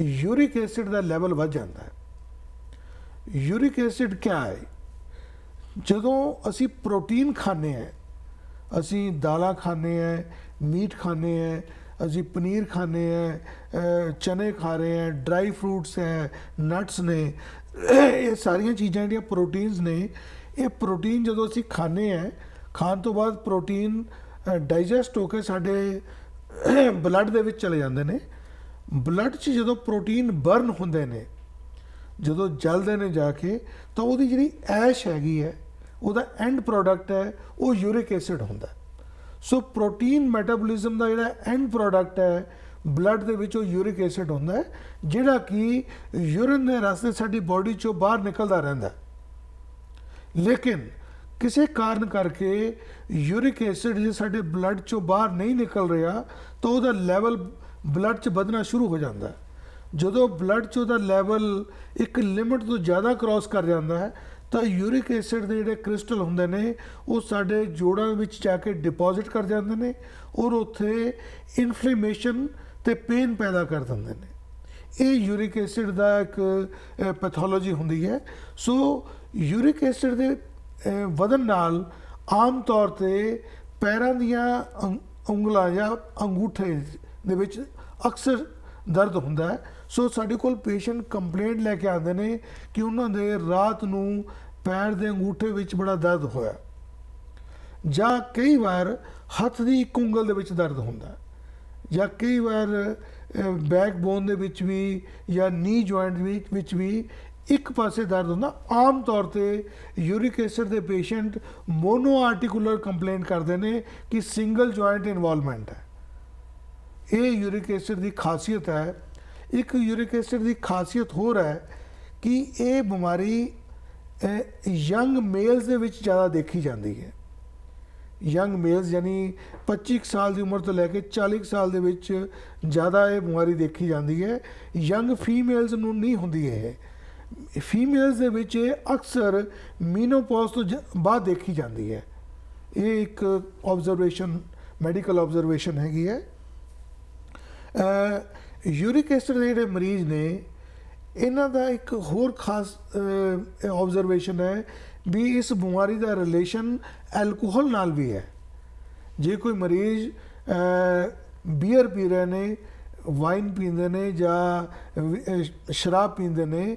ਯੂਰਿਕ ਐਸਿਡ ਦਾ ਲੈਵਲ ਵੱਧ ਜਾਂਦਾ ਹੈ ਯੂਰਿਕ ਐਸਿਡ ਕੀ ਹੈ ਜਦੋਂ ਅਸੀਂ ਪ੍ਰੋਟੀਨ ਖਾਂਦੇ ਹਾਂ ਅਸੀਂ ਦਾਲਾਂ ਖਾਂਦੇ ਹਾਂ ਮੀਟ ਖਾਂਦੇ ਹਾਂ ਅਸੀਂ ਪਨੀਰ ਖਾਣੇ ਆ ਚਨੇ ਖਾ ਰਹੇ ਆ ਡਰਾਈ ਫਰੂਟਸ ਹੈ ਨਟਸ ਨੇ ਇਹ ਸਾਰੀਆਂ ਚੀਜ਼ਾਂ ਜਿਹੜੀਆਂ ਪ੍ਰੋਟੀਨਸ ਨੇ ਇਹ ਪ੍ਰੋਟੀਨ ਜਦੋਂ ਅਸੀਂ ਖਾਣੇ ਆ ਖਾਣ ਤੋਂ ਬਾਅਦ ਪ੍ਰੋਟੀਨ ਡਾਈਜੈਸਟ ਹੋ ਕੇ ਸਾਡੇ ਬਲੱਡ ਦੇ ਵਿੱਚ ਚਲੇ ਜਾਂਦੇ ਨੇ ਬਲੱਡ 'ਚ ਜਦੋਂ ਪ੍ਰੋਟੀਨ ਬਰਨ ਹੁੰਦੇ ਨੇ ਜਦੋਂ ਜਲਦੇ ਨੇ ਜਾ ਕੇ ਤਾਂ ਉਹਦੀ ਜਿਹੜੀ ਐਸ਼ ਹੈਗੀ ਹੈ ਉਹਦਾ ਐਂਡ ਪ੍ਰੋਡਕਟ ਹੈ ਉਹ ਯੂਰਿਕ ਐਸਿਡ ਹੁੰਦਾ ਸੋ ਪ੍ਰੋਟੀਨ ਮੈਟਾਬੋਲਿਜ਼ਮ ਦਾ ਜਿਹੜਾ ਐਂਡ ਪ੍ਰੋਡਕਟ ਹੈ ਬਲੱਡ ਦੇ ਵਿੱਚ ਉਹ ਯੂਰਿਕ ਐਸਿਡ ਹੁੰਦਾ ਹੈ ਜਿਹੜਾ ਕਿ ਯੂਰਿਨ ਦੇ ਰਸਤੇ ਸਾਡੀ ਬਾਡੀ ਚੋਂ ਬਾਹਰ ਨਿਕਲਦਾ ਰਹਿੰਦਾ ਲੇਕਿਨ ਕਿਸੇ ਕਾਰਨ ਕਰਕੇ ਯੂਰਿਕ ਐਸਿਡ ਜੇ ਸਾਡੇ ਬਲੱਡ ਚੋਂ ਬਾਹਰ ਨਹੀਂ ਨਿਕਲ ਰਿਹਾ ਤਾਂ ਉਹਦਾ ਲੈਵਲ ਬਲੱਡ 'ਚ ਵਧਣਾ ਸ਼ੁਰੂ ਹੋ ਜਾਂਦਾ ਹੈ ਜਦੋਂ ਬਲੱਡ 'ਚ ਉਹਦਾ ਲੈਵਲ ਇੱਕ ਲਿਮਟ ਤੋਂ ਜ਼ਿਆਦਾ ਕ੍ਰਾਸ ਕਰ ਜਾਂਦਾ ਹੈ ਤਾਂ ਯੂਰਿਕ ਐਸਿਡ ਦੇ ਜਿਹੜੇ ਕ੍ਰਿਸਟਲ ਹੁੰਦੇ ਨੇ ਉਹ ਸਾਡੇ ਜੋੜਾਂ ਵਿੱਚ ਜਾ ਕੇ ਡਿਪੋਜ਼ਿਟ ਕਰ ਜਾਂਦੇ ਨੇ ਔਰ ਉੱਥੇ ਇਨਫਲੇਮੇਸ਼ਨ ਤੇ ਪੇਨ ਪੈਦਾ ਕਰ ਦਿੰਦੇ ਨੇ ਇਹ ਯੂਰਿਕ ਐਸਿਡ ਦਾ ਇੱਕ ਪੈਥੋਲੋਜੀ ਹੁੰਦੀ ਹੈ ਸੋ ਯੂਰਿਕ ਐਸਿਡ ਦੇ ਵਧਨ ਨਾਲ ਆਮ ਤੌਰ ਤੇ ਪੈਰਾਂ ਦੀਆਂ ਉਂਗਲਾਂ ਜਾਂ ਅੰਗੂਠੇ ਦੇ ਵਿੱਚ ਅਕਸਰ ਦਰਦ ਹੁੰਦਾ ਹੈ ਸੋ ਸਾਡੇ ਕੋਲ ਪੇਸ਼ੈਂਟ ਕੰਪਲੇਂਟ ਲੈ ਕੇ ਆਉਂਦੇ ਨੇ ਕਿ ਉਹਨਾਂ ਦੇ ਰਾਤ ਨੂੰ ਪੈਰ ਦੇ ਅੰਗੂਠੇ ਵਿੱਚ ਬੜਾ ਦਰਦ ਹੋਇਆ ਜਾਂ ਕਈ ਵਾਰ ਹੱਥ ਦੀ ਇੱਕ ਉਂਗਲ ਦੇ ਵਿੱਚ ਦਰਦ ਹੁੰਦਾ ਜਾਂ ਕਈ ਵਾਰ ਬੈਕਬੋਨ ਦੇ ਵਿੱਚ ਵੀ ਜਾਂ ਨੀ ਜੁਆਇੰਟ ਦੇ ਵਿੱਚ ਵੀ ਇੱਕ ਪਾਸੇ ਦਰਦ ਹੁੰਦਾ ਆਮ ਤੌਰ ਤੇ ਯੂਰਿਕ ਐਸਿਡ ਦੇ ਪੇਸ਼ੈਂਟ ਮੋਨੋ ਆਰਟੀਕੂਲਰ ਕੰਪਲੇਂਟ ਕਰਦੇ ਨੇ ਕਿ ਸਿੰਗਲ ਜੁਆਇੰਟ ਇਨਵੋਲਵਮੈਂਟ ਹੈ ਇਹ ਯੂਰਿਕ ਐਸਿਡ ਦੀ ਖਾਸੀਅਤ ਹੈ ਇੱਕ ਯੂਰਿਕ ਐਸਿਡ ਦੀ ਖਾਸੀਅਤ ਹੋਰ ਹੈ ਕਿ ਇਹ ਬਿਮਾਰੀ ਯੰਗ ਮੇਲਸ ਦੇ ਵਿੱਚ ਜ਼ਿਆਦਾ ਦੇਖੀ ਜਾਂਦੀ ਹੈ ਯੰਗ ਮੇਲਸ ਯਾਨੀ 25 ਸਾਲ ਦੀ ਉਮਰ ਤੋਂ ਲੈ ਕੇ 40 ਸਾਲ ਦੇ ਵਿੱਚ ਜ਼ਿਆਦਾ ਇਹ ਬਿਮਾਰੀ ਦੇਖੀ ਜਾਂਦੀ ਹੈ ਯੰਗ ਫੀਮੇਲਸ ਨੂੰ ਨਹੀਂ ਹੁੰਦੀ ਹੈ ਫੀਮੇਲਸ ਦੇ ਵਿੱਚ ਅਕਸਰ ਮੀਨੋਪੌਜ਼ ਤੋਂ ਬਾਅਦ ਦੇਖੀ ਜਾਂਦੀ ਹੈ ਇਹ ਇੱਕ ਆਬਜ਼ਰਵੇਸ਼ਨ ਮੈਡੀਕਲ ਆਬਜ਼ਰਵੇਸ਼ਨ ਹੈਗੀ ਹੈ ਯੂਰਿਕ ਐਸਿਡ ਦੇ ਜਿਹੜੇ ਮਰੀਜ਼ ਨੇ ਇਹਨਾਂ ਦਾ ਇੱਕ ਹੋਰ ਖਾਸ ਆਬਜ਼ਰਵੇਸ਼ਨ ਹੈ ਵੀ ਇਸ ਬਿਮਾਰੀ ਦਾ ਰਿਲੇਸ਼ਨ ਐਲਕੋਹਲ ਨਾਲ ਵੀ ਹੈ ਜੇ ਕੋਈ ਮਰੀਜ਼ ਬੀਅਰ ਪੀ ਰਹੇ ਨੇ ਵਾਈਨ ਪੀਂਦੇ ਨੇ ਜਾਂ ਸ਼ਰਾਬ ਪੀਂਦੇ ਨੇ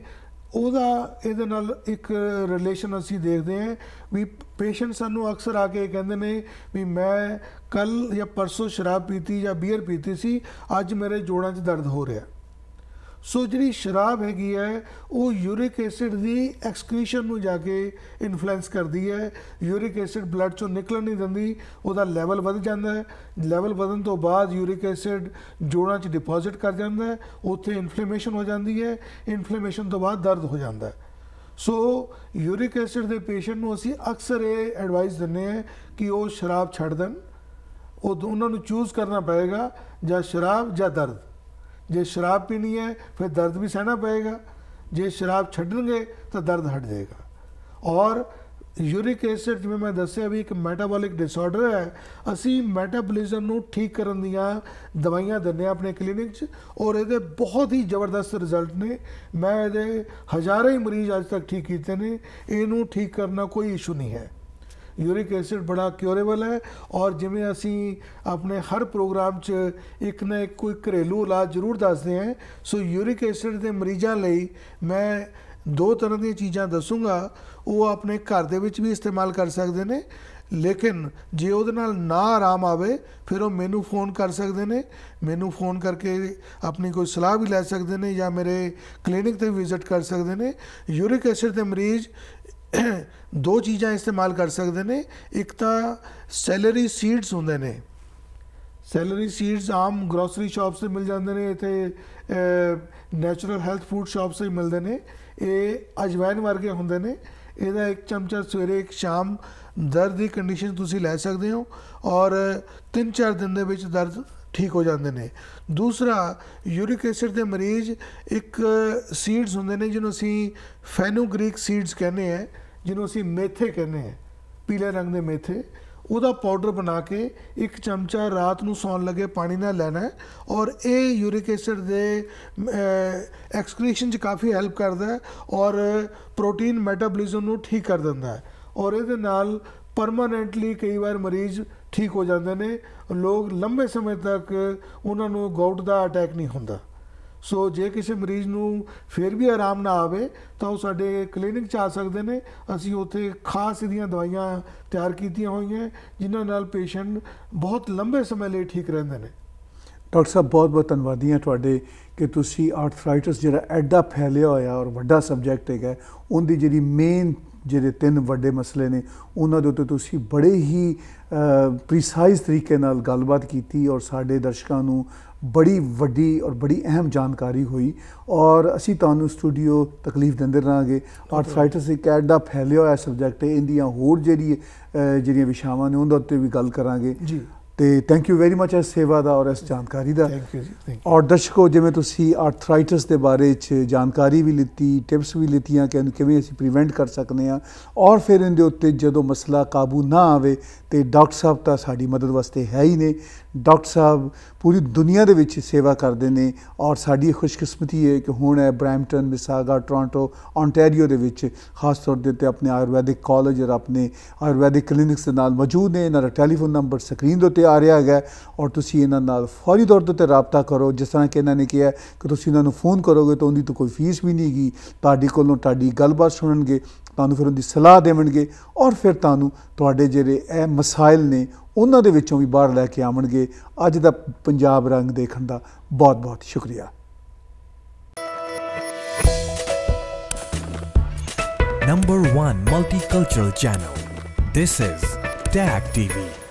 ਉਹਦਾ ਇਹਦੇ ਨਾਲ ਇੱਕ ਰਿਲੇਸ਼ਨ ਅਸੀਂ ਦੇਖਦੇ ਹਾਂ ਵੀ ਪੇਸ਼ੈਂਟ ਸਾਨੂੰ ਅਕਸਰ ਆ ਕੇ ਕਹਿੰਦੇ ਨੇ ਵੀ ਮੈਂ ਕੱਲ ਜਾਂ ਪਰਸੋਂ ਸ਼ਰਾਬ ਪੀਤੀ ਜਾਂ ਬੀਅਰ ਪੀਤੀ ਸੀ ਅੱਜ ਮੇਰੇ ਜੋੜਾਂ 'ਚ ਦਰਦ ਹੋ ਰਿਹਾ ਸੋ ਜਿਹੜੀ ਸ਼ਰਾਬ ਹੈਗੀ ਹੈ ਉਹ ਯੂਰਿਕ ਐਸਿਡ ਦੀ ਐਕਸਕ੍ਰੀਸ਼ਨ ਨੂੰ ਜਾ ਕੇ ਇਨਫਲੂਐਂਸ ਕਰਦੀ ਹੈ ਯੂਰਿਕ ਐਸਿਡ ਬਲੱਡ ਚੋਂ ਨਿਕਲਣ ਨਹੀਂ ਦਿੰਦੀ ਉਹਦਾ ਲੈਵਲ ਵੱਧ ਜਾਂਦਾ ਹੈ ਲੈਵਲ ਵਧਣ ਤੋਂ ਬਾਅਦ ਯੂਰਿਕ ਐਸਿਡ ਜੋੜਾਂ 'ਚ ਡਿਪੋਜ਼ਿਟ ਕਰ ਜਾਂਦਾ ਹੈ ਉੱਥੇ ਇਨਫਲੇਮੇਸ਼ਨ ਹੋ ਜਾਂਦੀ ਹੈ ਇਨਫਲੇਮੇਸ਼ਨ ਤੋਂ ਬਾਅਦ ਦਰਦ ਹੋ ਜਾਂਦਾ ਹੈ ਸੋ ਯੂਰਿਕ ਐਸਿਡ ਦੇ ਪੇਸ਼ੈਂਟ ਨੂੰ ਅਸੀਂ ਅਕਸਰ ਇਹ ਐਡਵਾਈਸ ਦਿੰਨੇ ਆ ਕਿ ਉਹ ਸ਼ਰਾਬ ਛੱਡ ਦੇਣ ਉਹ ਉਹਨਾਂ ਨੂੰ ਚੂਜ਼ ਕਰਨਾ ਪਵੇਗਾ ਜਾਂ ਸ਼ਰਾਬ ਜਾਂ ਦਰਦ ਜੇ ਸ਼ਰਾਬ ਪੀਣੀ ਹੈ ਫਿਰ ਦਰਦ ਵੀ ਸਹਿਣਾ ਪਏਗਾ ਜੇ ਸ਼ਰਾਬ ਛੱਡਣਗੇ ਤਾਂ ਦਰਦ ਹਟ ਜਾਏਗਾ ਔਰ ਯੂਰਿਕ ਐਸਿਡ ਜਿਵੇਂ ਮੈਂ ਦੱਸਿਆ ਵੀ ਇੱਕ ਮੈਟਾਬੋਲਿਕ ਡਿਸਆਰਡਰ ਹੈ ਅਸੀਂ ਮੈਟਾਬੋਲਿਜ਼ਮ ਨੂੰ ਠੀਕ ਕਰਨ ਦੀਆਂ ਦਵਾਈਆਂ ਦਿੰਦੇ ਆ ਆਪਣੇ ਕਲੀਨਿਕ 'ਚ ਔਰ ਇਹਦੇ ਬਹੁਤ ਹੀ ਜ਼ਬਰਦਸਤ ਰਿਜ਼ਲਟ ਨੇ ਮੈਂ ਇਹਦੇ ਹਜ਼ਾਰਾਂ ਹੀ ਮਰੀਜ਼ ਅੱਜ ਤੱਕ ਠੀਕ ਕੀਤੇ ਨੇ ਇਹਨੂੰ ਠੀਕ ਕਰਨਾ ਕੋਈ ਇਸ਼ੂ ਨਹੀਂ ਹੈ ਯੂਰਿਕ ਐਸਿਡ ਬੜਾ ਕਿਉਰੇਬਲ ਹੈ ਔਰ ਜਿਵੇਂ ਅਸੀਂ ਆਪਣੇ ਹਰ ਪ੍ਰੋਗਰਾਮ 'ਚ ਇੱਕ ਨਾ ਇੱਕ ਕੋਈ ਘਰੇਲੂ ਇਲਾਜ ਜ਼ਰੂਰ ਦੱਸਦੇ ਹਾਂ ਸੋ ਯੂਰਿਕ ਐਸਿਡ ਦੇ ਮਰੀਜ਼ਾਂ ਲਈ ਮੈਂ ਦੋ ਤਰ੍ਹਾਂ ਦੀਆਂ ਚੀਜ਼ਾਂ ਦੱਸੂਗਾ ਉਹ ਆਪਣੇ ਘਰ ਦੇ ਵਿੱਚ ਵੀ ਇਸਤੇਮਾਲ ਕਰ ਸਕਦੇ ਨੇ ਲੇਕਿਨ ਜੇ ਉਹਦੇ ਨਾਲ ਨਾ ਆਰਾਮ ਆਵੇ ਫਿਰ ਉਹ ਮੈਨੂੰ ਫੋਨ ਕਰ ਸਕਦੇ ਨੇ ਮੈਨੂੰ ਫੋਨ ਕਰਕੇ ਆਪਣੀ ਕੋਈ ਸਲਾਹ ਵੀ ਲੈ ਸਕਦੇ ਨੇ ਜਾਂ ਮੇਰੇ ਕਲੀਨਿਕ ਤੇ ਵਿਜ਼ਿਟ ਕਰ ਸਕਦੇ ਨੇ ਯੂਰਿਕ ਐਸਿਡ ਦੇ ਮਰੀਜ਼ ਦੋ ਚੀਜ਼ਾਂ ਇਸਤੇਮਾਲ ਕਰ ਸਕਦੇ ਨੇ ਇੱਕ ਤਾਂ ਸੈਲਰੀ ਸੀਡਸ ਹੁੰਦੇ ਨੇ ਸੈਲਰੀ ਸੀਡਸ ਆਮ ਗਰੋਸਰੀ ਸ਼ਾਪਸ ਤੇ ਮਿਲ ਜਾਂਦੇ ਨੇ ਇਥੇ ਨੈਚੁਰਲ ਹੈਲਥ ਫੂਡ ਸ਼ਾਪਸ ਤੇ ਮਿਲਦੇ ਨੇ ਇਹ ਅਜਵਾਇਨ ਵਰਗੇ ਹੁੰਦੇ ਨੇ ਇਹਦਾ ਇੱਕ ਚਮਚਾ ਸਵੇਰੇ ਇੱਕ ਸ਼ਾਮ ਦਰਦ ਦੀ ਕੰਡੀਸ਼ਨ ਤੁਸੀਂ ਲੈ ਸਕਦੇ ਹੋ ਔਰ 3-4 ਦਿਨ ਦੇ ਵਿੱਚ ਦਰਦ ਠੀਕ ਹੋ ਜਾਂਦੇ ਨੇ ਦੂਸਰਾ ਯੂਰਿਕ ਐਸਿਡ ਦੇ ਮਰੀਜ਼ ਇੱਕ ਸੀਡਸ ਹੁੰਦੇ ਨੇ ਜਿਹਨੂੰ ਅਸੀਂ ਫੈਨੋਗ੍ਰੀਕ ਸੀਡਸ ਕਹਿੰਦੇ ਆ ਜਿਹਨੂੰ ਅਸੀਂ ਮੇਥੇ ਕਹਿੰਦੇ ਆ ਪੀਲੇ ਰੰਗ ਦੇ ਮੇਥੇ ਉਹਦਾ ਪਾਊਡਰ ਬਣਾ ਕੇ ਇੱਕ ਚਮਚਾ ਰਾਤ ਨੂੰ ਸੌਣ ਲੱਗੇ ਪਾਣੀ ਨਾਲ ਲੈਣਾ ਔਰ ਇਹ ਯੂਰਿਕ ਐਸਿਡ ਦੇ ਐਕਸਕ੍ਰੀਸ਼ਨ 'ਚ ਕਾਫੀ ਹੈਲਪ ਕਰਦਾ ਹੈ ਔਰ ਪ੍ਰੋਟੀਨ ਮੈਟਾਬੋਲਿਜ਼ਮ ਨੂੰ ਠੀਕ ਕਰ ਦਿੰਦਾ ਹੈ ਔਰ ਇਹਦੇ ਨਾਲ ਪਰਮਨੈਂਟਲੀ ਕਈ ਵਾਰ ਮਰੀਜ਼ ਠੀਕ ਹੋ ਜਾਂਦੇ ਨੇ ਲੋਕ ਲੰਬੇ ਸਮੇਂ ਤੱਕ ਉਹਨਾਂ ਨੂੰ ਗਾਊਟ ਦਾ ਅਟੈਕ ਨਹੀਂ ਹੁੰਦਾ ਸੋ ਜੇ ਕਿਸੇ ਮਰੀਜ਼ ਨੂੰ ਫੇਰ ਵੀ ਆਰਾਮ ਨਾ ਆਵੇ ਤਾਂ ਉਹ ਸਾਡੇ ਕਲੀਨਿਕ 'ਚ ਆ ਸਕਦੇ ਨੇ ਅਸੀਂ ਉੱਥੇ ਖਾਸ ਇਹਦੀਆਂ ਦਵਾਈਆਂ ਤਿਆਰ ਕੀਤੀਆਂ ਹੋਈਆਂ ਜਿਨ੍ਹਾਂ ਨਾਲ ਪੇਸ਼ੈਂਟ ਬਹੁਤ ਲੰਬੇ ਸਮੇਂ ਲਈ ਠੀਕ ਰਹਿੰਦੇ ਨੇ ਡਾਕਟਰ ਸਾਹਿਬ ਬਹੁਤ ਬਹੁਤ ਧੰਨਵਾਦੀ ਹਾਂ ਤੁਹਾਡੇ ਕਿ ਤੁਸੀਂ ਆਰਥਰਾਈਟਿਸ ਜਿਹੜਾ ਐਡਾ ਫੈਲਿਆ ਹੋਇਆ ਔਰ ਵੱਡਾ ਸਬਜੈਕਟ ਹੈਗਾ ਉਹਦੀ ਜਿਹੜੀ ਮੇਨ ਜਿਹੜੇ ਤਿੰਨ ਵੱਡੇ ਮਸਲੇ ਨੇ ਉਹਨਾਂ ਦੇ ਉੱਤੇ ਤੁਸੀਂ ਬੜੇ ਹੀ ਪ੍ਰੀਸਾਈਜ਼ ਤਰੀਕੇ ਨਾਲ ਗੱਲਬਾਤ ਕੀਤੀ ਔਰ ਸਾਡੇ ਦਰਸ਼ਕਾਂ ਨੂੰ ਬੜੀ ਵੱਡੀ ਔਰ ਬੜੀ ਅਹਿਮ ਜਾਣਕਾਰੀ ਹੋਈ ਔਰ ਅਸੀਂ ਤੁਹਾਨੂੰ ਸਟੂਡੀਓ ਤਕਲੀਫ ਦਿੰਦੇ ਰਹਾਂਗੇ ਆਰਥਰਾਈਟਿਸ ਇੱਕ ਐਡਾ ਫੈਲਿਆ ਹੋਇਆ ਸਬਜੈਕਟ ਹੈ ਇੰਦੀਆਂ ਹੋਰ ਜਿਹੜੀ ਜਿਹੜੀਆਂ ਵਿਸ਼ਾਵਾਂ ਨੇ ਉਹਨਾਂ ਉੱਤੇ ਵੀ ਗੱਲ ਕਰਾਂਗੇ ਜੀ ਤੇ ਥੈਂਕ ਯੂ ਵੈਰੀ ਮੱਚ ਇਸ ਸੇਵਾ ਦਾ ਔਰ ਇਸ ਜਾਣਕਾਰੀ ਦਾ thank you ji thank you ਔਰ ਦਰਸ਼ਕੋ ਜਿਵੇਂ ਤੁਸੀਂ ਆਰਥਰਾਈਟਿਸ ਦੇ ਬਾਰੇ ਵਿੱਚ ਜਾਣਕਾਰੀ ਵੀ ਲਿੱਤੀ ਟਿਪਸ ਵੀ ਲਿੱਤੀਆਂ ਕਿ ਕਿਵੇਂ ਅਸੀਂ ਪ੍ਰੀਵੈਂਟ ਕਰ ਸਕਦੇ ਆ ਔਰ ਫਿਰ ਇਹਦੇ ਉੱਤੇ ਜਦੋਂ ਮਸਲਾ ਕਾਬੂ ਨਾ ਆਵੇ ਤੇ ਡਾਕਟਰ ਸਾਹਿਬ ਤਾਂ ਸਾਡੀ ਮਦਦ ਵਾਸਤੇ ਹੈ ਹੀ ਨੇ ਡਾਕਟਰ ਸਾਹਿਬ ਪੂਰੀ ਦੁਨੀਆ ਦੇ ਵਿੱਚ ਸੇਵਾ ਕਰਦੇ ਨੇ ਔਰ ਸਾਡੀ ਖੁਸ਼ਕਿਸਮਤੀ ਹੈ ਕਿ ਹੁਣ ਹੈ ਬ੍ਰੈਂਪਟਨ ਮਿਸਾਗਾ ਟੋਰਾਂਟੋ ਆਂਟੇਰੀਓ ਦੇ ਵਿੱਚ ਖਾਸ ਤੌਰ ਦੇ ਉੱਤੇ ਆਪਣੇ ਆਯੁਰਵੈਦਿਕ ਕਾਲਜ ਔਰ ਆਪਣੇ ਆਯੁਰਵੈਦਿਕ ਕਲੀਨਿਕਸ ਦੇ ਨਾਲ ਮੌਜੂਦ ਨੇ ਇਹਨਾਂ ਦਾ ਟੈਲੀਫੋਨ ਨੰਬਰ ਸਕਰੀਨ ਦੇ ਉੱਤੇ ਆ ਰਿਹਾ ਹੈਗਾ ਔਰ ਤੁਸੀਂ ਇਹਨਾਂ ਨਾਲ ਫੌਰੀ ਤੌਰ ਤੇ ਰਾਬਤਾ ਕਰੋ ਜਿਸ ਤਰ੍ਹਾਂ ਕਿ ਇਹਨਾਂ ਨੇ ਕਿਹਾ ਕਿ ਤੁਸੀਂ ਇਹਨਾਂ ਨੂੰ ਫੋਨ ਕਰੋਗੇ ਤਾਂ ਉਹਦੀ ਤਾਂ ਕੋਈ ਫੀਸ ਵੀ ਨਹੀਂਗੀ ਤੁਹਾਡੀ ਕੋਲੋਂ ਤੁਹਾਡੀ ਗੱਲਬਾਤ ਸੁਣਨਗੇ ਤੁਹਾਨੂੰ ਫਿਰ ਉਹਦੀ ਸਲਾਹ ਦੇਵਣਗੇ ਔਰ ਫਿਰ ਤੁਹਾਨੂੰ ਤੁਹਾਡੇ ਜਿਹੜੇ ਇਹ ਮਸਾਇਲ ਨੇ ਉਹਨਾਂ ਦੇ ਵਿੱਚੋਂ ਵੀ ਬਾਹਰ ਲੈ ਕੇ ਆਵਣਗੇ ਅੱਜ ਦਾ ਪੰਜਾਬ ਰੰਗ ਦੇਖਣ ਦਾ ਬਹੁਤ ਬਹੁਤ ਸ਼ੁਕਰੀਆ number 1 multicultural channel this is TAG TV